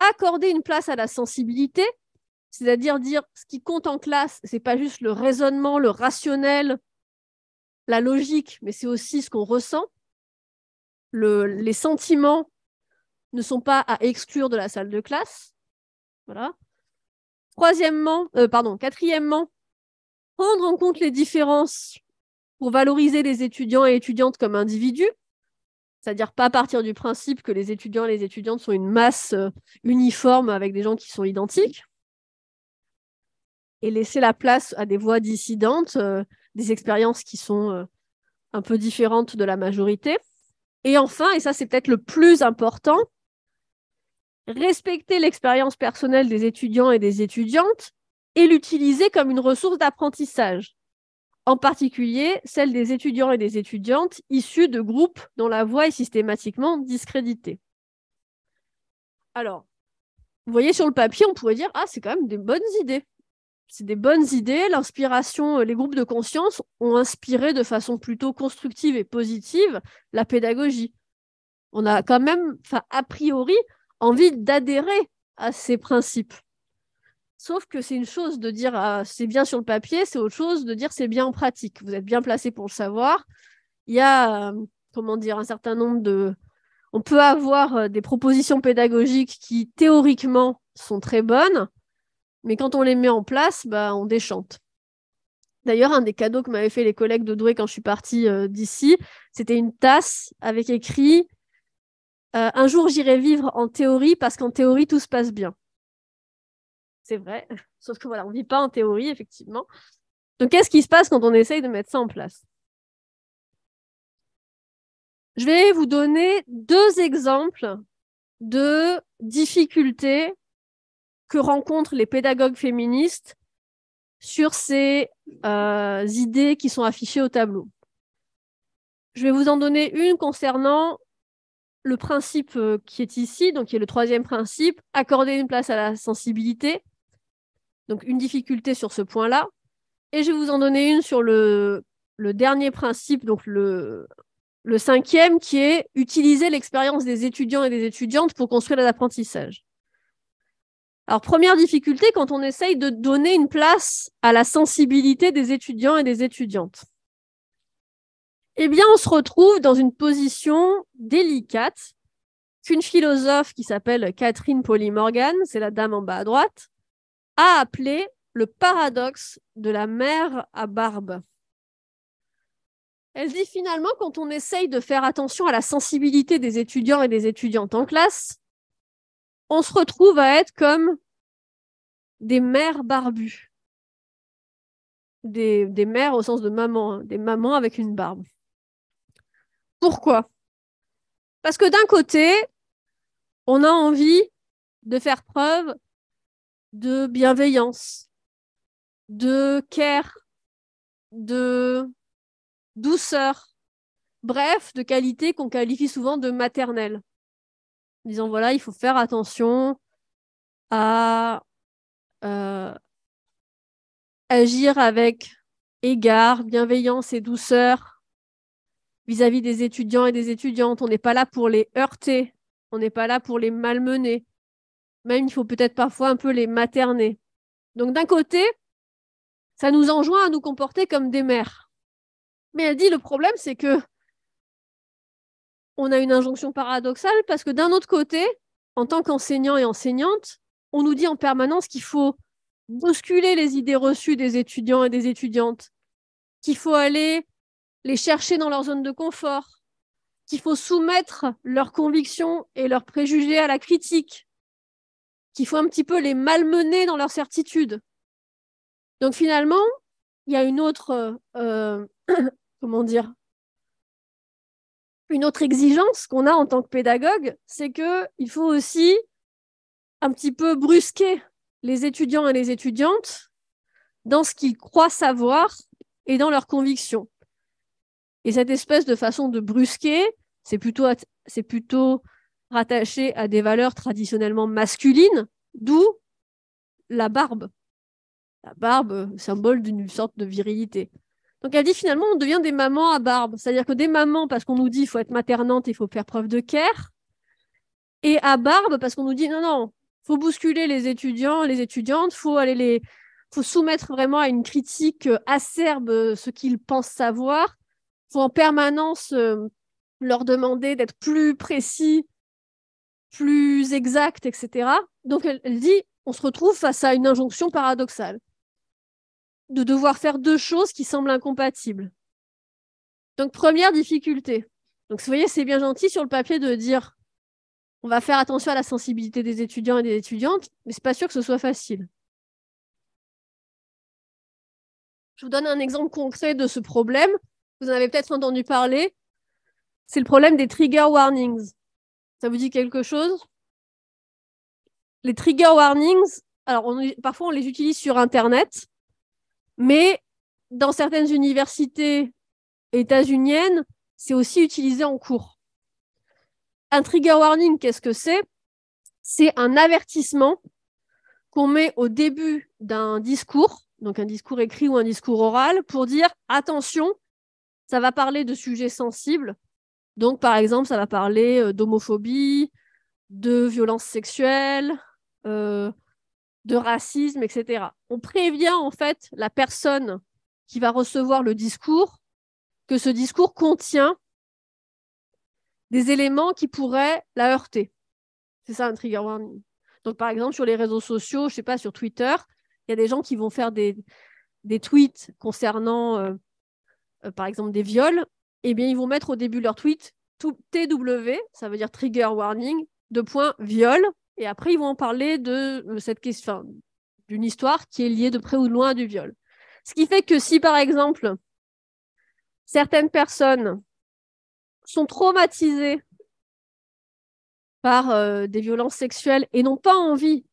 accorder une place à la sensibilité, c'est-à-dire dire ce qui compte en classe, c'est pas juste le raisonnement, le rationnel, la logique, mais c'est aussi ce qu'on ressent. les sentiments ne sont pas à exclure de la salle de classe. Voilà. Troisièmement, euh, pardon, quatrièmement, prendre en compte les différences pour valoriser les étudiants et étudiantes comme individus. C'est-à-dire pas partir du principe que les étudiants et les étudiantes sont une masse euh, uniforme avec des gens qui sont identiques, et laisser la place à des voix dissidentes, euh, des expériences qui sont euh, un peu différentes de la majorité. Et enfin, et ça c'est peut-être le plus important, respecter l'expérience personnelle des étudiants et des étudiantes et l'utiliser comme une ressource d'apprentissage en particulier celle des étudiants et des étudiantes issus de groupes dont la voix est systématiquement discréditée. Alors, vous voyez sur le papier, on pourrait dire, ah, c'est quand même des bonnes idées. C'est des bonnes idées, l'inspiration, euh, les groupes de conscience ont inspiré de façon plutôt constructive et positive la pédagogie. On a quand même, a priori, envie d'adhérer à ces principes. Sauf que c'est une chose de dire ah, c'est bien sur le papier, c'est autre chose de dire c'est bien en pratique. Vous êtes bien placé pour le savoir. Il y a, euh, comment dire, un certain nombre de. On peut avoir euh, des propositions pédagogiques qui théoriquement sont très bonnes, mais quand on les met en place, bah, on déchante. D'ailleurs, un des cadeaux que m'avaient fait les collègues de Douai quand je suis partie euh, d'ici, c'était une tasse avec écrit Un jour j'irai vivre en théorie parce qu'en théorie tout se passe bien c'est vrai. (laughs) Sauf que voilà, on ne vit pas en théorie, effectivement. Donc, qu'est-ce qui se passe quand on essaye de mettre ça en place Je vais vous donner deux exemples de difficultés que rencontrent les pédagogues féministes sur ces euh, idées qui sont affichées au tableau. Je vais vous en donner une concernant le principe euh, qui est ici, donc qui est le troisième principe, accorder une place à la sensibilité. Donc une difficulté sur ce point-là. Et je vais vous en donner une sur le, dernier principe, donc le, cinquième, qui est utiliser l'expérience des étudiants et des étudiantes pour construire l'apprentissage. Alors, première difficulté, quand on essaye de donner une place à la sensibilité des étudiants et des étudiantes, eh bien, on se retrouve dans une position délicate qu'une philosophe qui s'appelle Catherine Polly Morgan, c'est la dame en bas à droite, a appelé le paradoxe de la mère à barbe. Elle dit finalement, quand on essaye de faire attention à la sensibilité des étudiants et des étudiantes en classe, on se retrouve à être comme des mères barbues. Des, mères au sens de maman, hein, des mamans avec une barbe. Pourquoi Parce que d'un côté, on a envie de faire preuve de bienveillance, de care, de douceur, bref, de qualité qu'on qualifie souvent de maternelle. En disant, voilà, il faut faire attention à euh, agir avec égard, bienveillance et douceur vis à -vis des étudiants et des étudiantes. On n'est pas là pour les heurter, on n'est pas là pour les malmener, même il faut peut-être parfois un peu les materner. Donc d'un côté, ça nous enjoint à nous comporter comme des mères. Mais elle dit le problème, c'est que on a une injonction paradoxale parce que d'un autre côté, en tant qu'enseignant et enseignante, on nous dit en permanence qu'il faut bousculer les idées reçues des étudiants et des étudiantes, qu'il faut aller les chercher dans leur zone de confort, qu'il faut soumettre leurs convictions et leurs préjugés à la critique, qu'il faut un petit peu les malmener dans leur certitude. Donc finalement, il y a une autre, euh, euh, (coughs) comment dire, une autre exigence qu'on a en tant que pédagogue, c'est qu'il faut aussi un petit peu brusquer les étudiants et les étudiantes dans ce qu'ils croient savoir et dans leurs convictions. Et cette espèce de façon de brusquer, c'est plutôt, c'est plutôt rattachés à des valeurs traditionnellement masculines, d'où la barbe. La barbe, symbole d'une sorte de virilité. Donc elle dit finalement, on devient des mamans à barbe. C'est-à-dire que des mamans, parce qu'on nous dit qu'il faut être maternante, il faut faire preuve de care, et à barbe, parce qu'on nous dit non, non, faut bousculer les étudiants, les étudiantes, faut aller les, faut soumettre vraiment à une critique acerbe ce qu'ils pensent savoir, faut en permanence euh, leur demander d'être plus précis plus exacte, etc. Donc elle, dit, on se retrouve face à une injonction paradoxale de devoir faire deux choses qui semblent incompatibles. Donc première difficulté. Donc vous voyez, c'est bien gentil sur le papier de dire on va faire attention à la sensibilité des étudiants et des étudiantes, mais c'est pas sûr que ce soit facile. Je vous donne un exemple concret de ce problème. Vous en avez peut-être entendu parler. C'est le problème des trigger warnings. Ça vous dit quelque chose Les trigger warnings, alors parfois on les utilise sur Internet, mais dans certaines universités états-uniennes, c'est aussi utilisé en cours. Un trigger warning, qu'est-ce que c'est C'est un avertissement qu'on met au début d'un discours, donc un discours écrit ou un discours oral, pour dire attention, ça va parler de sujets sensibles, donc, par exemple, ça va parler euh, d'homophobie, de violence sexuelle, euh, de racisme, etc. On prévient en fait la personne qui va recevoir le discours que ce discours contient des éléments qui pourraient la heurter. C'est ça un trigger warning. Donc, par exemple, sur les réseaux sociaux, je ne sais pas, sur Twitter, il y a des gens qui vont faire des, tweets concernant, euh, par exemple, des viols eh bien, ils vont mettre au début leur tweet tout TW, ça veut dire trigger warning, de point « viol. Et après, ils vont en parler de euh, cette question, d'une histoire qui est liée de près ou de loin du viol. Ce qui fait que si, par exemple, certaines personnes sont traumatisées par euh, des violences sexuelles et n'ont pas envie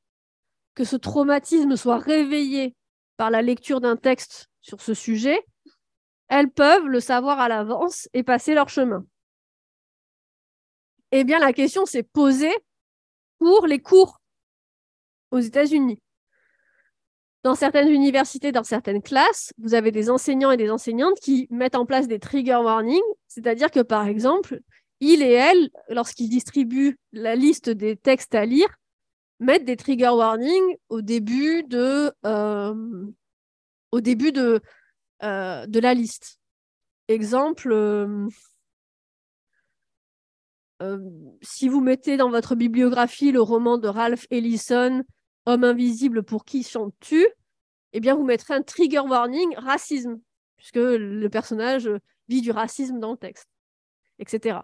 que ce traumatisme soit réveillé par la lecture d'un texte sur ce sujet, elles peuvent le savoir à l'avance et passer leur chemin. Eh bien, la question s'est posée pour les cours aux États-Unis. Dans certaines universités, dans certaines classes, vous avez des enseignants et des enseignantes qui mettent en place des trigger warnings, c'est-à-dire que par exemple, il et elle, lorsqu'ils distribuent la liste des textes à lire, mettent des trigger warnings au début de, euh, au début de, euh, de la liste. Exemple, euh, euh, si vous mettez dans votre bibliographie le roman de Ralph Ellison, Homme invisible pour qui chantes-tu Eh bien, vous mettrez un trigger warning racisme, puisque le personnage vit du racisme dans le texte, etc.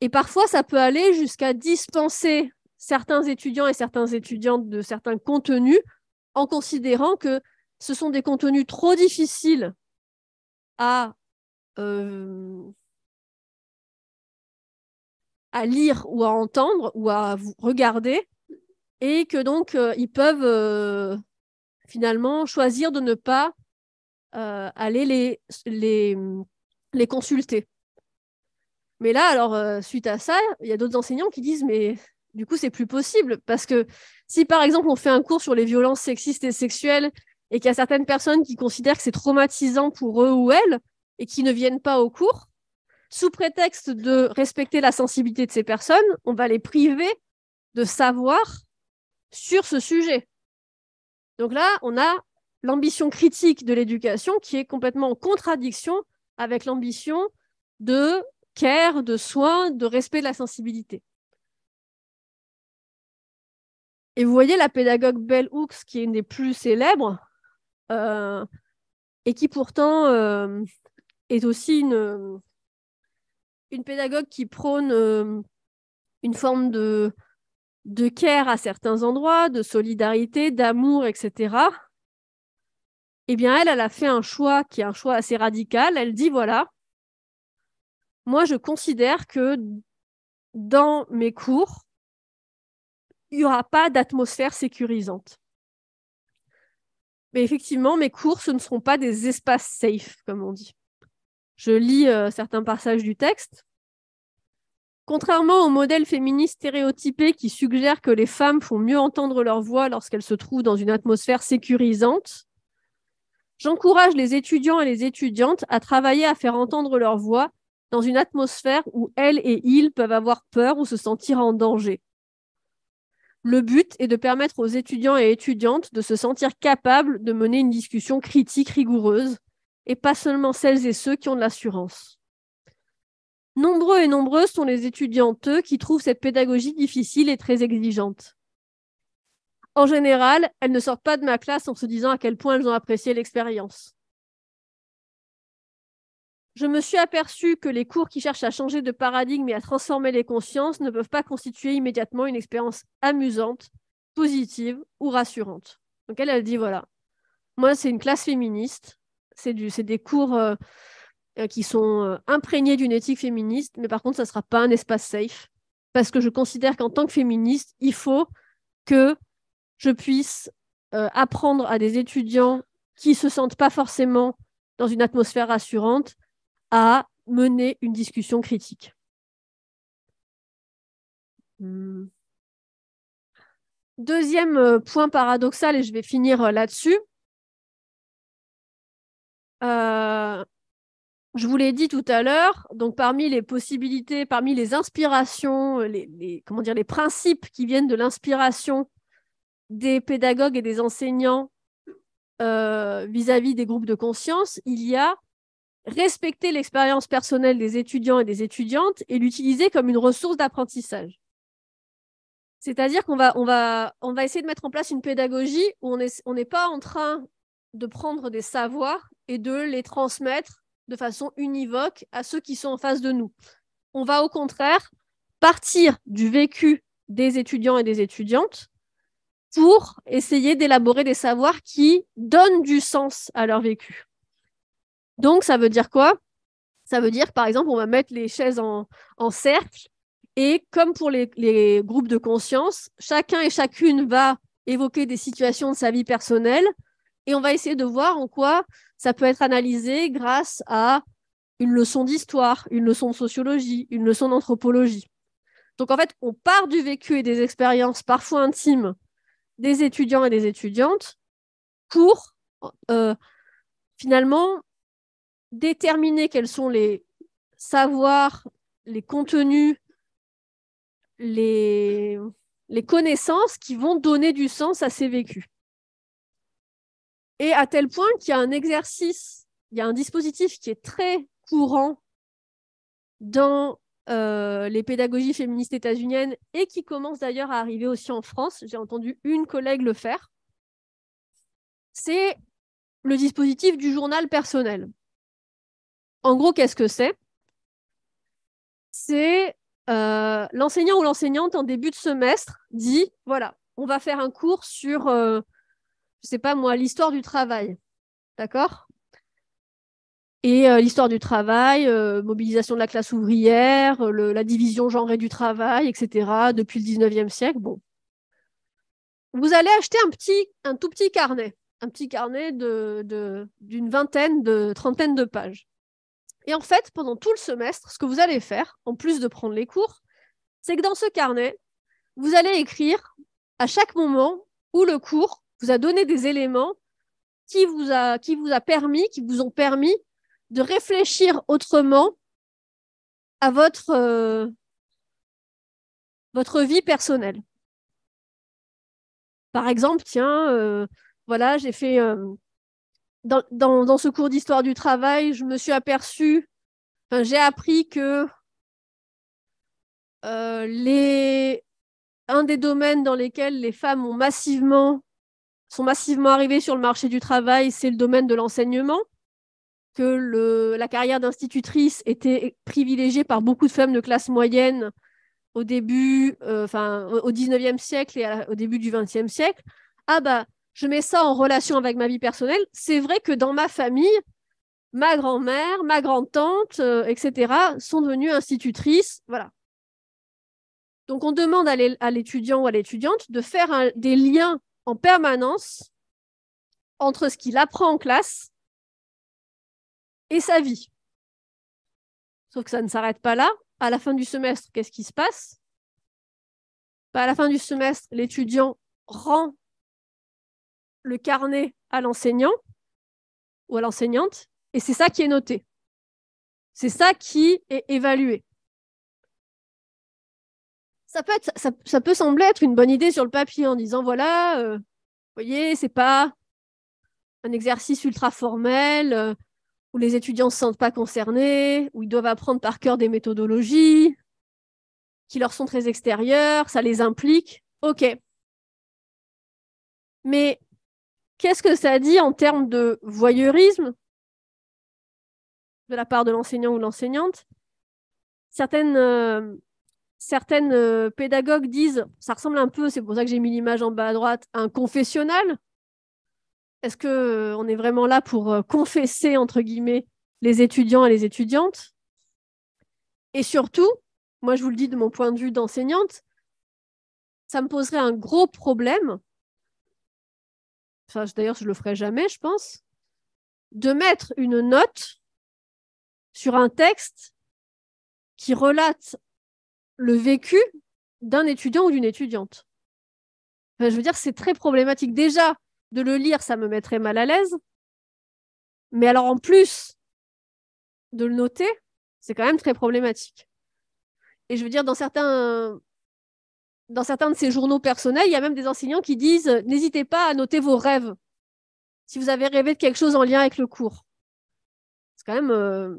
Et parfois, ça peut aller jusqu'à dispenser certains étudiants et certains étudiantes de certains contenus en considérant que ce sont des contenus trop difficiles à, euh, à lire ou à entendre ou à regarder et que donc euh, ils peuvent euh, finalement choisir de ne pas aller les, les, consulter. Mais là, alors, suite à ça, il y a d'autres enseignants qui disent, mais du coup, c'est plus possible parce que si par exemple on fait un cours sur les violences sexistes et sexuelles et qu'il y a certaines personnes qui considèrent que c'est traumatisant pour eux ou elles et qui ne viennent pas au cours, sous prétexte de respecter la sensibilité de ces personnes, on va les priver de savoir sur ce sujet. Donc là, on a l'ambition critique de l'éducation qui est complètement en contradiction avec l'ambition de care, de soins, de respect de la sensibilité. Et vous voyez la pédagogue Bell Hooks, qui est une des plus célèbres, euh, et qui pourtant euh, est aussi une, une pédagogue qui prône euh, une forme de, de care à certains endroits, de solidarité, d'amour, etc. Eh bien, elle, elle a fait un choix qui est un choix assez radical. Elle dit, voilà, moi, je considère que dans mes cours, il n'y aura pas d'atmosphère sécurisante. Mais effectivement, mes cours, ce ne seront pas des espaces safe, comme on dit. Je lis euh, certains passages du texte. Contrairement au modèle féministe stéréotypé qui suggère que les femmes font mieux entendre leur voix lorsqu'elles se trouvent dans une atmosphère sécurisante, j'encourage les étudiants et les étudiantes à travailler à faire entendre leur voix dans une atmosphère où elles et ils peuvent avoir peur ou se sentir en danger. Le but est de permettre aux étudiants et étudiantes de se sentir capables de mener une discussion critique rigoureuse, et pas seulement celles et ceux qui ont de l'assurance. Nombreux et nombreuses sont les étudiantes qui trouvent cette pédagogie difficile et très exigeante. En général, elles ne sortent pas de ma classe en se disant à quel point elles ont apprécié l'expérience je me suis aperçue que les cours qui cherchent à changer de paradigme et à transformer les consciences ne peuvent pas constituer immédiatement une expérience amusante, positive ou rassurante. Donc elle, elle dit voilà, moi c'est une classe féministe, c'est des cours euh, euh, qui sont euh, imprégnés d'une éthique féministe, mais par contre ça ne sera pas un espace safe, parce que je considère qu'en tant que féministe, il faut que je puisse apprendre à des étudiants qui se sentent pas forcément dans une atmosphère rassurante à mener une discussion critique. Hmm. Deuxième euh, point paradoxal, et je vais finir euh, là-dessus. Euh, je vous l'ai dit tout à l'heure, donc parmi les possibilités, parmi les inspirations, les, comment dire, les principes qui viennent de l'inspiration des pédagogues et des enseignants vis à -vis des groupes de conscience, il y a respecter l'expérience personnelle des étudiants et des étudiantes et l'utiliser comme une ressource d'apprentissage. C'est-à-dire qu'on va, on va essayer de mettre en place une pédagogie où on n'est pas en train de prendre des savoirs et de les transmettre de façon univoque à ceux qui sont en face de nous. On va au contraire partir du vécu des étudiants et des étudiantes pour essayer d'élaborer des savoirs qui donnent du sens à leur vécu. Donc, ça veut dire quoi Ça veut dire, par exemple, on va mettre les chaises en, cercle et comme pour les, groupes de conscience, chacun et chacune va évoquer des situations de sa vie personnelle et on va essayer de voir en quoi ça peut être analysé grâce à une leçon d'histoire, une leçon de sociologie, une leçon d'anthropologie. Donc en fait, on part du vécu et des expériences parfois intimes des étudiants et des étudiantes pour euh, finalement déterminer quels sont les savoirs, les contenus, les, connaissances qui vont donner du sens à ces vécus. Et à tel point qu'il y a un exercice, il y a un dispositif qui est très courant dans euh, les pédagogies féministes états-uniennes et qui commence d'ailleurs à arriver aussi en France. J'ai entendu une collègue le faire. C'est le dispositif du journal personnel. En gros, qu'est-ce que c'est C'est euh, l'enseignant ou l'enseignante en début de semestre dit, voilà, on va faire un cours sur, euh, je ne sais pas moi, l'histoire du travail. D'accord et euh, l'histoire du travail, mobilisation de la classe ouvrière, la division genrée du travail, etc., depuis le 19e siècle. Bon. Vous allez acheter un, petit, un tout petit carnet, un petit carnet d'une de, vingtaine, de trentaine de pages. Et en fait, pendant tout le semestre, ce que vous allez faire, en plus de prendre les cours, c'est que dans ce carnet, vous allez écrire à chaque moment où le cours vous a donné des éléments qui vous a, qui vous a permis, qui vous ont permis de réfléchir autrement à votre, euh, votre vie personnelle. Par exemple, tiens, euh, voilà, j'ai fait, euh, dans, ce cours d'histoire du travail, je me suis aperçue, j'ai appris que euh, les... un des domaines dans lesquels les femmes ont massivement, sont massivement arrivées sur le marché du travail, c'est le domaine de l'enseignement, que la carrière d'institutrice était privilégiée par beaucoup de femmes de classe moyenne au début, euh, enfin, au 19e siècle et au début du 20e siècle. Ah bah, je mets ça en relation avec ma vie personnelle. C'est vrai que dans ma famille, ma grand-mère, ma grand-tante, etc., euh, sont devenues institutrices. Voilà. Donc on demande à l'étudiant ou à l'étudiante de faire des liens en permanence entre ce qu'il apprend en classe et sa vie. Sauf que ça ne s'arrête pas là. À la fin du semestre, qu'est-ce qui se passe bah, À la fin du semestre, l'étudiant rend le carnet à l'enseignant ou à l'enseignante, et c'est ça qui est noté. C'est ça qui est évalué. Ça peut, ça, peut, sembler être une bonne idée sur le papier en disant voilà, euh, vous voyez, voyez, c'est pas un exercice ultra formel euh, où les étudiants ne se sentent pas concernés, où ils doivent apprendre par cœur des méthodologies qui leur sont très extérieures, ça les implique. OK. Mais Qu'est-ce que ça dit en termes de voyeurisme de la part de l'enseignant ou l'enseignante Certaines, euh, euh, pédagogues disent, ça ressemble un peu, c'est pour ça que j'ai mis l'image en bas à droite, un confessionnal. Est-ce qu'on euh, est vraiment là pour confesser, entre guillemets, les étudiants et les étudiantes Et surtout, moi je vous le dis de mon point de vue d'enseignante, ça me poserait un gros problème d'ailleurs, je le ferai jamais, je pense, de mettre une note sur un texte qui relate le vécu d'un étudiant ou d'une étudiante. je veux dire, c'est très problématique. Déjà, de le lire, ça me mettrait mal à l'aise. Mais alors, en plus de le noter, c'est quand même très problématique. Et je veux dire, dans certains dans certains de ces journaux personnels, il y a même des enseignants qui disent euh, n'hésitez pas à noter vos rêves si vous avez rêvé de quelque chose en lien avec le cours. C'est quand même euh,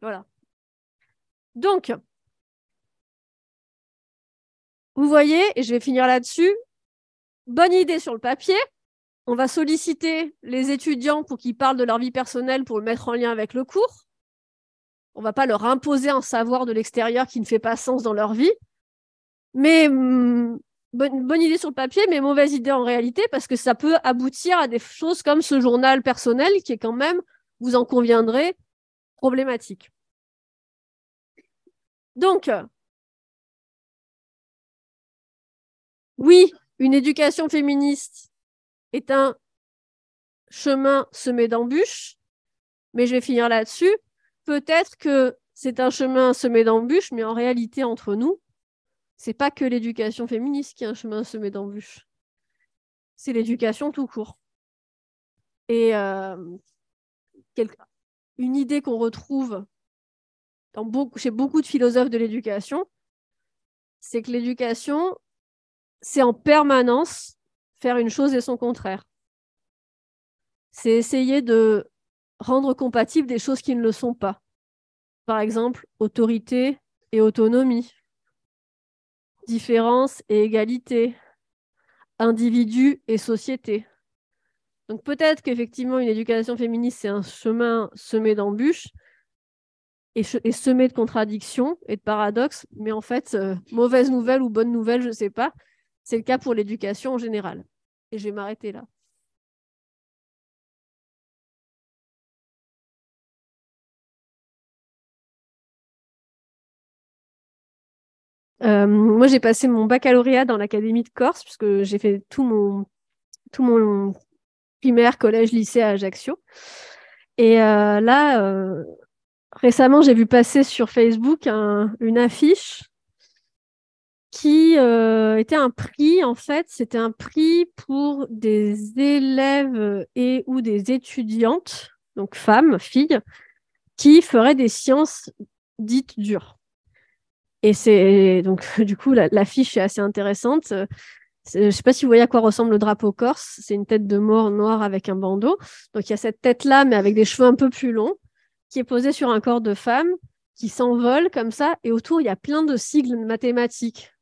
voilà. Donc, vous voyez, et je vais finir là-dessus, bonne idée sur le papier. On va solliciter les étudiants pour qu'ils parlent de leur vie personnelle pour le mettre en lien avec le cours. On ne va pas leur imposer un savoir de l'extérieur qui ne fait pas sens dans leur vie mais hmm, bonne, idée sur le papier, mais mauvaise idée en réalité, parce que ça peut aboutir à des choses comme ce journal personnel qui est quand même, vous en conviendrez, problématique. Donc, oui, une éducation féministe est un chemin semé d'embûches, mais je vais finir là-dessus. Peut-être que c'est un chemin semé d'embûches, mais en réalité, entre nous, c'est pas que l'éducation féministe qui a un chemin semé d'embûches. C'est l'éducation tout court. Et euh, une idée qu'on retrouve chez beaucoup de philosophes de l'éducation, c'est que l'éducation, c'est en permanence faire une chose et son contraire. C'est essayer de rendre compatibles des choses qui ne le sont pas. Par exemple, autorité et autonomie différence et égalité, individu et société. Donc peut-être qu'effectivement une éducation féministe, c'est un chemin semé d'embûches et, semé de contradictions et de paradoxes, mais en fait, euh, mauvaise nouvelle ou bonne nouvelle, je ne sais pas, c'est le cas pour l'éducation en général. Et je vais m'arrêter là. Euh, moi, j'ai passé mon baccalauréat dans l'Académie de Corse, puisque j'ai fait tout mon, tout mon primaire, collège, lycée à Ajaccio. Et euh, là, euh, récemment, j'ai vu passer sur Facebook une affiche qui était un prix, en fait, c'était un prix pour des élèves et ou des étudiantes, donc femmes, filles, qui feraient des sciences dites dures. Et c'est donc (laughs) du coup la, fiche est assez intéressante. Euh, je ne sais pas si vous voyez à quoi ressemble le drapeau corse. C'est une tête de mort noire avec un bandeau. Donc il y a cette tête là, mais avec des cheveux un peu plus longs, qui est posée sur un corps de femme qui s'envole comme ça. Et autour il y a plein de sigles mathématiques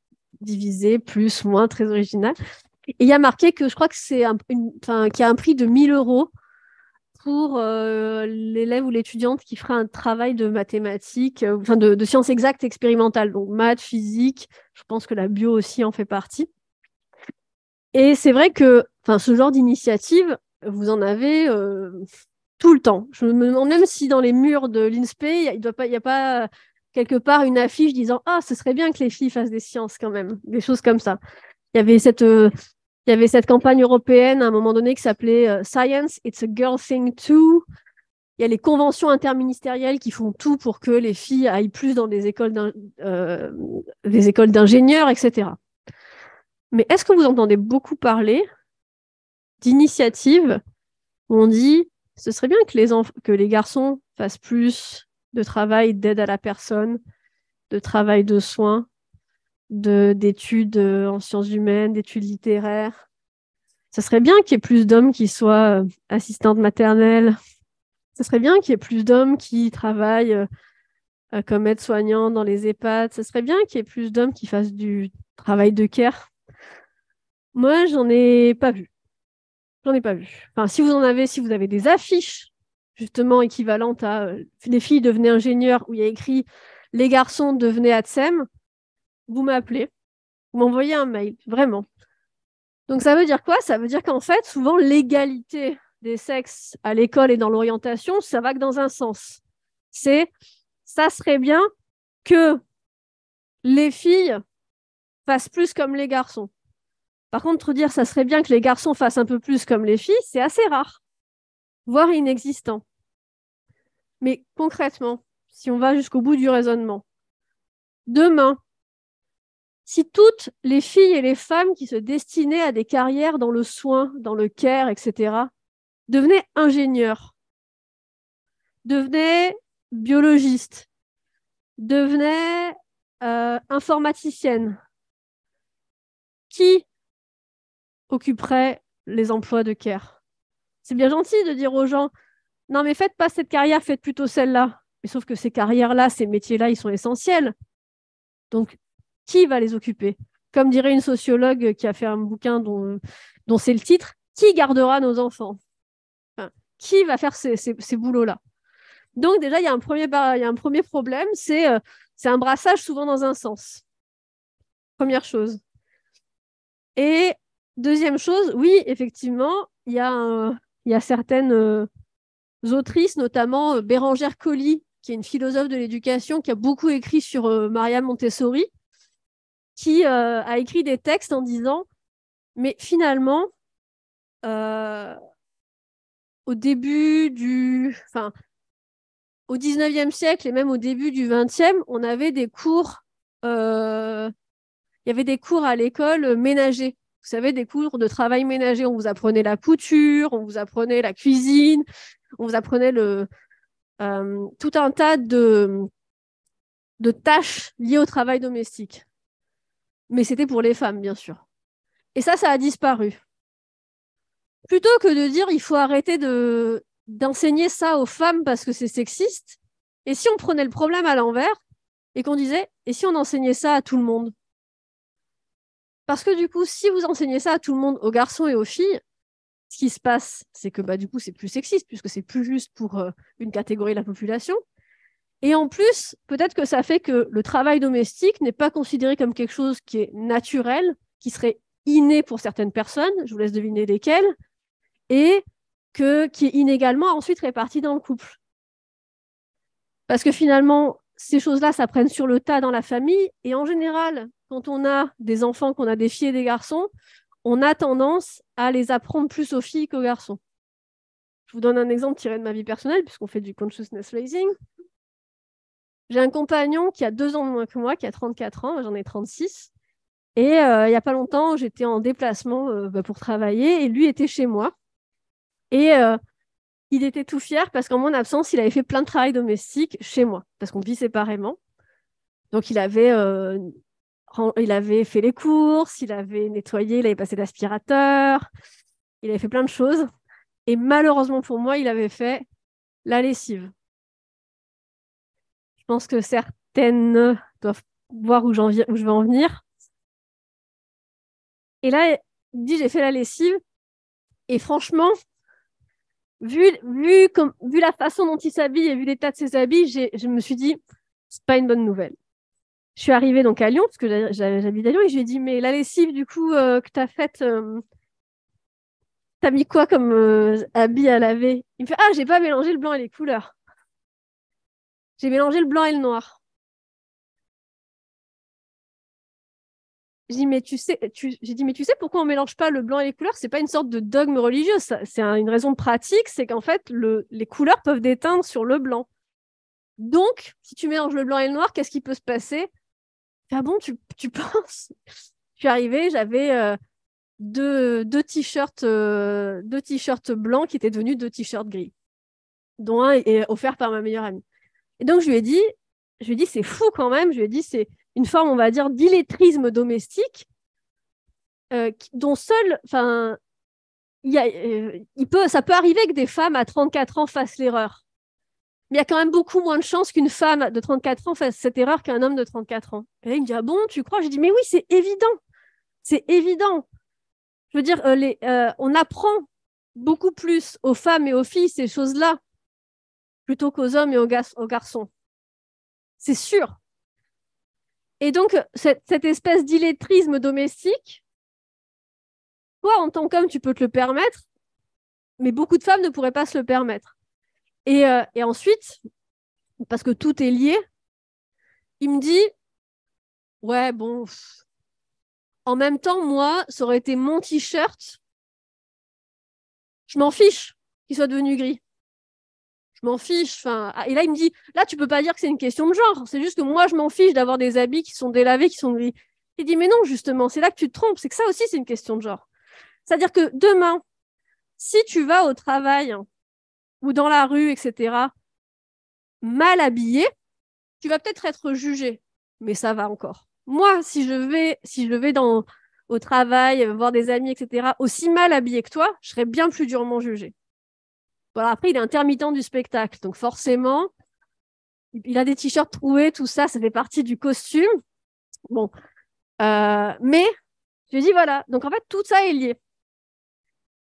divisés, plus, moins, très original. Et il y a marqué que je crois que c'est un, qu'il y a un prix de 1000 euros pour euh, l'élève ou l'étudiante qui fera un travail de mathématiques, euh, enfin de, sciences exactes expérimentales, donc maths, physique, je pense que la bio aussi en fait partie. Et c'est vrai que ce genre d'initiative, vous en avez euh, tout le temps. Je me demande même si dans les murs de l'INSPE, il n'y a, pas quelque part une affiche disant Ah, ce serait bien que les filles fassent des sciences quand même, des choses comme ça. Il y avait cette il y avait cette campagne européenne à un moment donné qui s'appelait euh, Science, it's a girl thing too. Il y a les conventions interministérielles qui font tout pour que les filles aillent plus dans des écoles, euh, d'ingénieurs, etc. Mais est-ce que vous entendez beaucoup parler d'initiatives où on dit ce serait bien que les, que les garçons fassent plus de travail d'aide à la personne, de travail de soins, d'études euh, en sciences humaines, d'études littéraires. Ce serait bien qu'il y ait plus d'hommes qui soient euh, assistantes maternelles. Ce serait bien qu'il y ait plus d'hommes qui travaillent euh, comme aides-soignants dans les EHPAD. Ce serait bien qu'il y ait plus d'hommes qui fassent du travail de care. Moi, j'en ai pas vu. J'en ai pas vu. si vous en avez, si vous avez des affiches justement équivalentes à les filles devenaient ingénieurs où il y a écrit les garçons devenaient ATSEM, vous m'appelez, vous m'envoyez un mail, vraiment. Donc ça veut dire quoi Ça veut dire qu'en fait, souvent, l'égalité des sexes à l'école et dans l'orientation, ça va que dans un sens. C'est, ça serait bien que les filles fassent plus comme les garçons. Par contre, dire ça serait bien que les garçons fassent un peu plus comme les filles, c'est assez rare, voire inexistant. Mais concrètement, si on va jusqu'au bout du raisonnement, demain, si toutes les filles et les femmes qui se destinaient à des carrières dans le soin, dans le care, etc., devenaient ingénieurs, devenaient biologistes, devenaient euh, informaticiennes, qui occuperait les emplois de care C'est bien gentil de dire aux gens, non mais faites pas cette carrière, faites plutôt celle-là. Mais sauf que ces carrières-là, ces métiers-là, ils sont essentiels. Donc qui va les occuper Comme dirait une sociologue qui a fait un bouquin dont, c'est le titre, qui gardera nos enfants Qui va faire ces, boulots-là Donc déjà, il y, a un premier, problème, euh, c'est un brassage souvent dans un sens. Première chose. Et deuxième chose, oui, effectivement, il y, a certaines euh, autrices, notamment euh, Bérangère Colli, qui est une philosophe de l'éducation, qui a beaucoup écrit sur Maria Montessori, qui euh, a écrit des textes en disant Mais finalement, euh, au début du. Enfin, au 19e siècle et même au début du 20e, on avait des cours. Euh, il y avait des cours à l'école ménagers. Vous savez, des cours de travail ménager. On vous apprenait la couture, on vous apprenait la cuisine, on vous apprenait le, tout un tas de, de tâches liées au travail domestique mais c'était pour les femmes, bien sûr. Et ça, ça a disparu. Plutôt que de dire il faut arrêter d'enseigner ça aux femmes parce que c'est sexiste, et si on prenait le problème à l'envers et qu'on disait et si on enseignait ça à tout le monde Parce que du coup, si vous enseignez ça à tout le monde, aux garçons et aux filles, ce qui se passe, c'est que bah, du coup, c'est plus sexiste puisque c'est plus juste pour euh, une catégorie de la population. Et en plus, peut-être que ça fait que le travail domestique n'est pas considéré comme quelque chose qui est naturel, qui serait inné pour certaines personnes, je vous laisse deviner lesquelles, et que, qui est inégalement ensuite réparti dans le couple. Parce que finalement, ces choses-là ça prennent sur le tas dans la famille, et en général, quand on a des enfants, qu'on a des filles et des garçons, on a tendance à les apprendre plus aux filles qu'aux garçons. Je vous donne un exemple tiré de ma vie personnelle, puisqu'on fait du consciousness raising. J'ai un compagnon qui a deux ans de moins que moi, qui a 34 ans, j'en ai 36. Et euh, il y n'y a pas longtemps, j'étais en déplacement euh, bah, pour travailler et lui était chez moi. Et euh, il était tout fier parce qu'en mon absence, il avait fait plein de travail domestique chez moi, parce qu'on vit séparément. Donc il avait, il avait fait les courses, il avait nettoyé, il avait passé l'aspirateur, il avait fait plein de choses. Et malheureusement pour moi, il avait fait la lessive. Je pense que certaines doivent voir où, où je vais en venir. Et là, il me dit, j'ai fait la lessive. Et franchement, vu, vu, comme, vu la façon dont il s'habille et vu l'état de ses habits, je me suis dit, c'est pas une bonne nouvelle. Je suis arrivée donc à Lyon, parce que j'habite à Lyon, et je lui ai dit, mais la lessive, du coup, euh, que tu as faite, tu euh, t'as mis quoi comme habits euh, habit à laver Il me fait, ah, j'ai pas mélangé le blanc et les couleurs. J'ai mélangé le blanc et le noir. J'ai dit, mais tu sais, dit, mais tu sais pourquoi on ne mélange pas le blanc et les couleurs Ce n'est pas une sorte de dogme religieux, c'est une raison de pratique, c'est qu'en fait, les couleurs peuvent déteindre sur le blanc. Donc, si tu mélanges le blanc et le noir, qu'est-ce qui peut se passer Ah bon, tu, (laughs) penses Je suis arrivée, j'avais euh, euh, deux, t-shirts blancs qui étaient devenus deux t-shirts gris, dont un est offert par ma meilleure amie. Et donc, je lui ai dit, je lui ai dit, c'est fou quand même. Je lui ai dit, c'est une forme, on va dire, d'illettrisme domestique euh, dont seul, enfin, euh, ça peut arriver que des femmes à 34 ans fassent l'erreur. Mais il y a quand même beaucoup moins de chances qu'une femme de 34 ans fasse cette erreur qu'un homme de 34 ans. Et il me dit Ah bon, tu crois Je dis Mais oui, c'est évident. C'est évident. Je veux dire, euh, on apprend beaucoup plus aux femmes et aux filles ces choses-là plutôt qu'aux hommes et aux, garçons. C'est sûr. Et donc, cette, espèce d'illettrisme domestique, toi, en tant qu'homme, tu peux te le permettre, mais beaucoup de femmes ne pourraient pas se le permettre. Euh, et, ensuite, parce que tout est lié, il me dit, ouais, bon, en même temps, moi, ça aurait été mon t-shirt, je m'en fiche qu'il soit devenu gris je m'en fiche. Enfin, ah, et là, il me dit, là, tu peux pas dire que c'est une question de genre. C'est juste que moi, je m'en fiche d'avoir des habits qui sont délavés, qui sont gris. Il dit, mais non, justement, c'est là que tu te trompes. C'est que ça aussi, c'est une question de genre. C'est-à-dire que demain, si tu vas au travail ou dans la rue, etc., mal habillé, tu vas peut-être être jugé, mais ça va encore. Moi, si je vais, si je vais au travail, voir des amis, etc., aussi mal habillé que toi, je serais bien plus durement jugé. Bon, après, il est intermittent du spectacle, donc forcément, il a des t-shirts troués, tout ça, ça fait partie du costume. Bon, euh, mais je lui dis voilà. Donc en fait, tout ça est lié.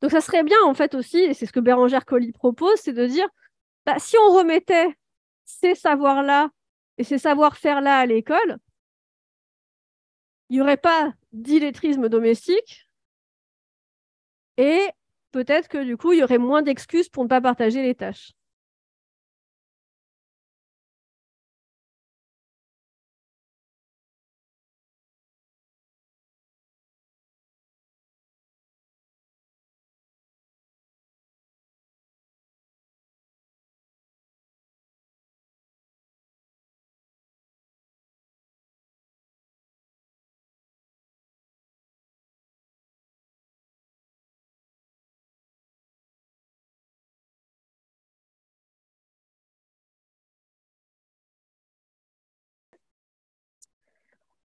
Donc ça serait bien en fait aussi, et c'est ce que Bérangère Colli propose, c'est de dire bah, si on remettait ces savoirs-là et ces savoir-faire-là à l'école, il n'y aurait pas d'illettrisme domestique et peut-être que du coup, il y aurait moins d'excuses pour ne pas partager les tâches.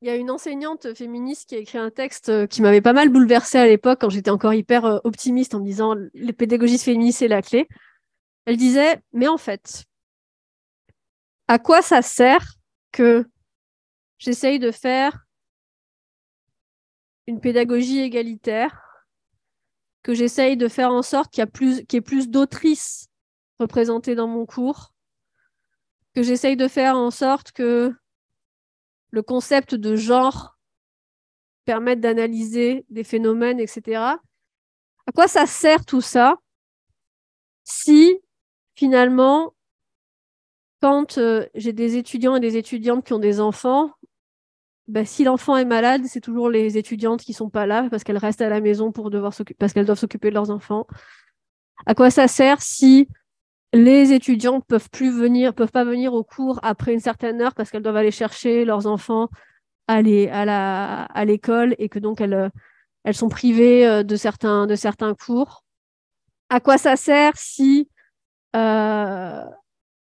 Il y a une enseignante féministe qui a écrit un texte euh, qui m'avait pas mal bouleversée à l'époque quand j'étais encore hyper euh, optimiste en me disant les pédagogies féministes c'est la clé. Elle disait mais en fait à quoi ça sert que j'essaye de faire une pédagogie égalitaire, que j'essaye de faire en sorte qu'il y, a plus, qu'il y ait plus d'autrices représentées dans mon cours, que j'essaye de faire en sorte que le concept de genre permet d'analyser des phénomènes, etc. À quoi ça sert tout ça si finalement, quand euh, j'ai des étudiants et des étudiantes qui ont des enfants, bah, si l'enfant est malade, c'est toujours les étudiantes qui sont pas là parce qu'elles restent à la maison pour devoir parce qu'elles doivent s'occuper de leurs enfants. À quoi ça sert si les étudiants peuvent plus venir, peuvent pas venir au cours après une certaine heure parce qu'elles doivent aller chercher leurs enfants à, à, l'école et que donc elles, euh, elles sont privées euh, de certains, de certains cours. À quoi ça sert si euh,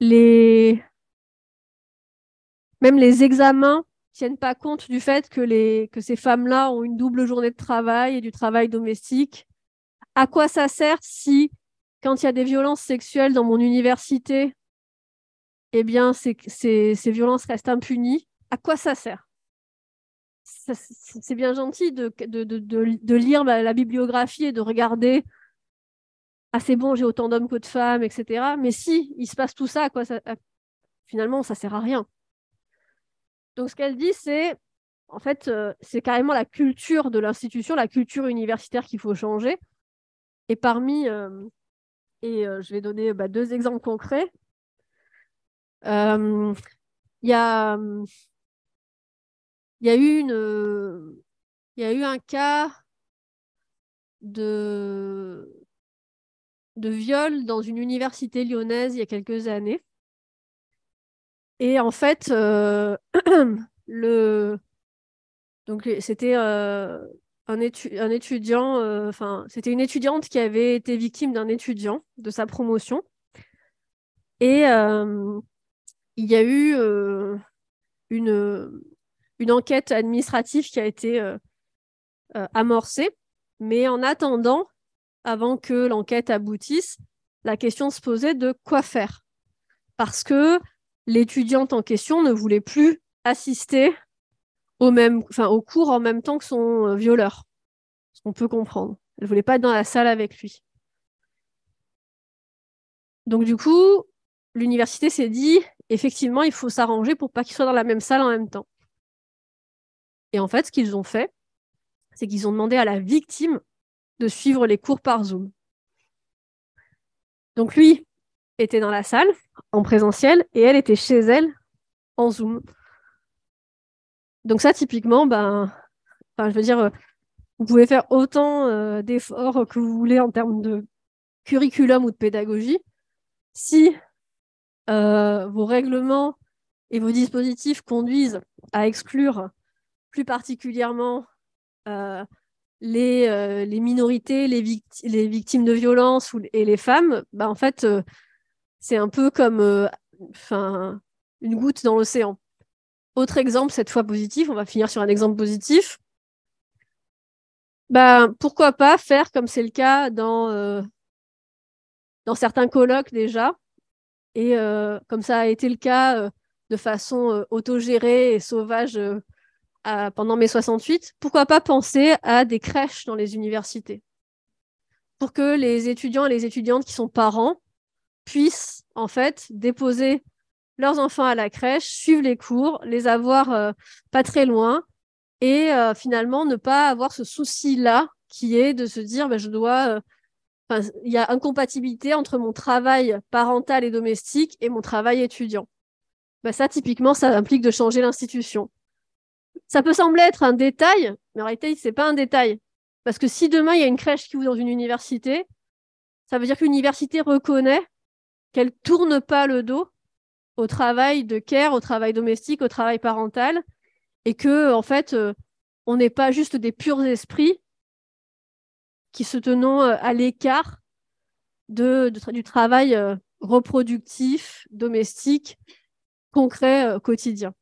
les même les examens tiennent pas compte du fait que, les, que ces femmes-là ont une double journée de travail et du travail domestique. À quoi ça sert si quand il y a des violences sexuelles dans mon université, eh bien, ces, violences restent impunies. À quoi ça sert C'est bien gentil de, lire la, bibliographie et de regarder ah c'est bon, j'ai autant d'hommes que de femmes, etc. Mais si il se passe tout ça, quoi, ça, finalement, ça sert à rien. Donc ce qu'elle dit, c'est en fait, euh, c'est carrément la culture de l'institution, la culture universitaire qu'il faut changer. Et parmi, euh, et euh, je vais donner bah, deux exemples concrets. Euh, il y, a, y, a y a eu un cas de, viol dans une université lyonnaise il y a quelques années. Et en fait, euh, (clears throat) le... donc c'était un, étudiant, euh, enfin, c'était une étudiante qui avait été victime d'un étudiant de sa promotion. Et euh, il y a eu euh, une, une enquête administrative qui a été amorcée. Mais en attendant, avant que l'enquête aboutisse, la question se posait de quoi faire. Parce que l'étudiante en question ne voulait plus assister au enfin, au cours en même temps que son euh, violeur. Ce qu'on peut comprendre. Elle voulait pas être dans la salle avec lui. Donc du coup, l'université s'est dit, effectivement, il faut s'arranger pour pas qu'ils soient dans la même salle en même temps. Et en fait, ce qu'ils ont fait, c'est qu'ils ont demandé à la victime de suivre les cours par Zoom. Donc lui était dans la salle en présentiel et elle était chez elle en Zoom. Donc ça, typiquement, ben, je veux dire, euh, vous pouvez faire autant euh, d'efforts que vous voulez en termes de curriculum ou de pédagogie. Si euh, vos règlements et vos dispositifs conduisent à exclure plus particulièrement les, les, minorités, les, victimes de violences et les femmes, ben, en fait, c'est un peu comme une goutte dans l'océan. Autre exemple, cette fois positif, on va finir sur un exemple positif. Bah, pourquoi pas faire comme c'est le cas dans, euh, certains colloques déjà, et euh, comme ça a été le cas euh, de façon autogérée et sauvage pendant mai 68, pourquoi pas penser à des crèches dans les universités pour que les étudiants et les étudiantes qui sont parents puissent en fait déposer leurs enfants à la crèche, suivent les cours, les avoir euh, pas très loin et euh, finalement ne pas avoir ce souci-là qui est de se dire bah, je dois. Euh, il y a incompatibilité entre mon travail parental et domestique et mon travail étudiant. Bah, ça, typiquement, ça implique de changer l'institution. Ça peut sembler être un détail, mais en réalité, ce n'est pas un détail. Parce que si demain, il y a une crèche qui ouvre dans une université, ça veut dire que l'université reconnaît qu'elle tourne pas le dos au travail de care, au travail domestique, au travail parental, et que euh, en fait, euh, on n'est pas juste des purs esprits qui se tenons euh, à l'écart du travail reproductif, domestique, concret, quotidien.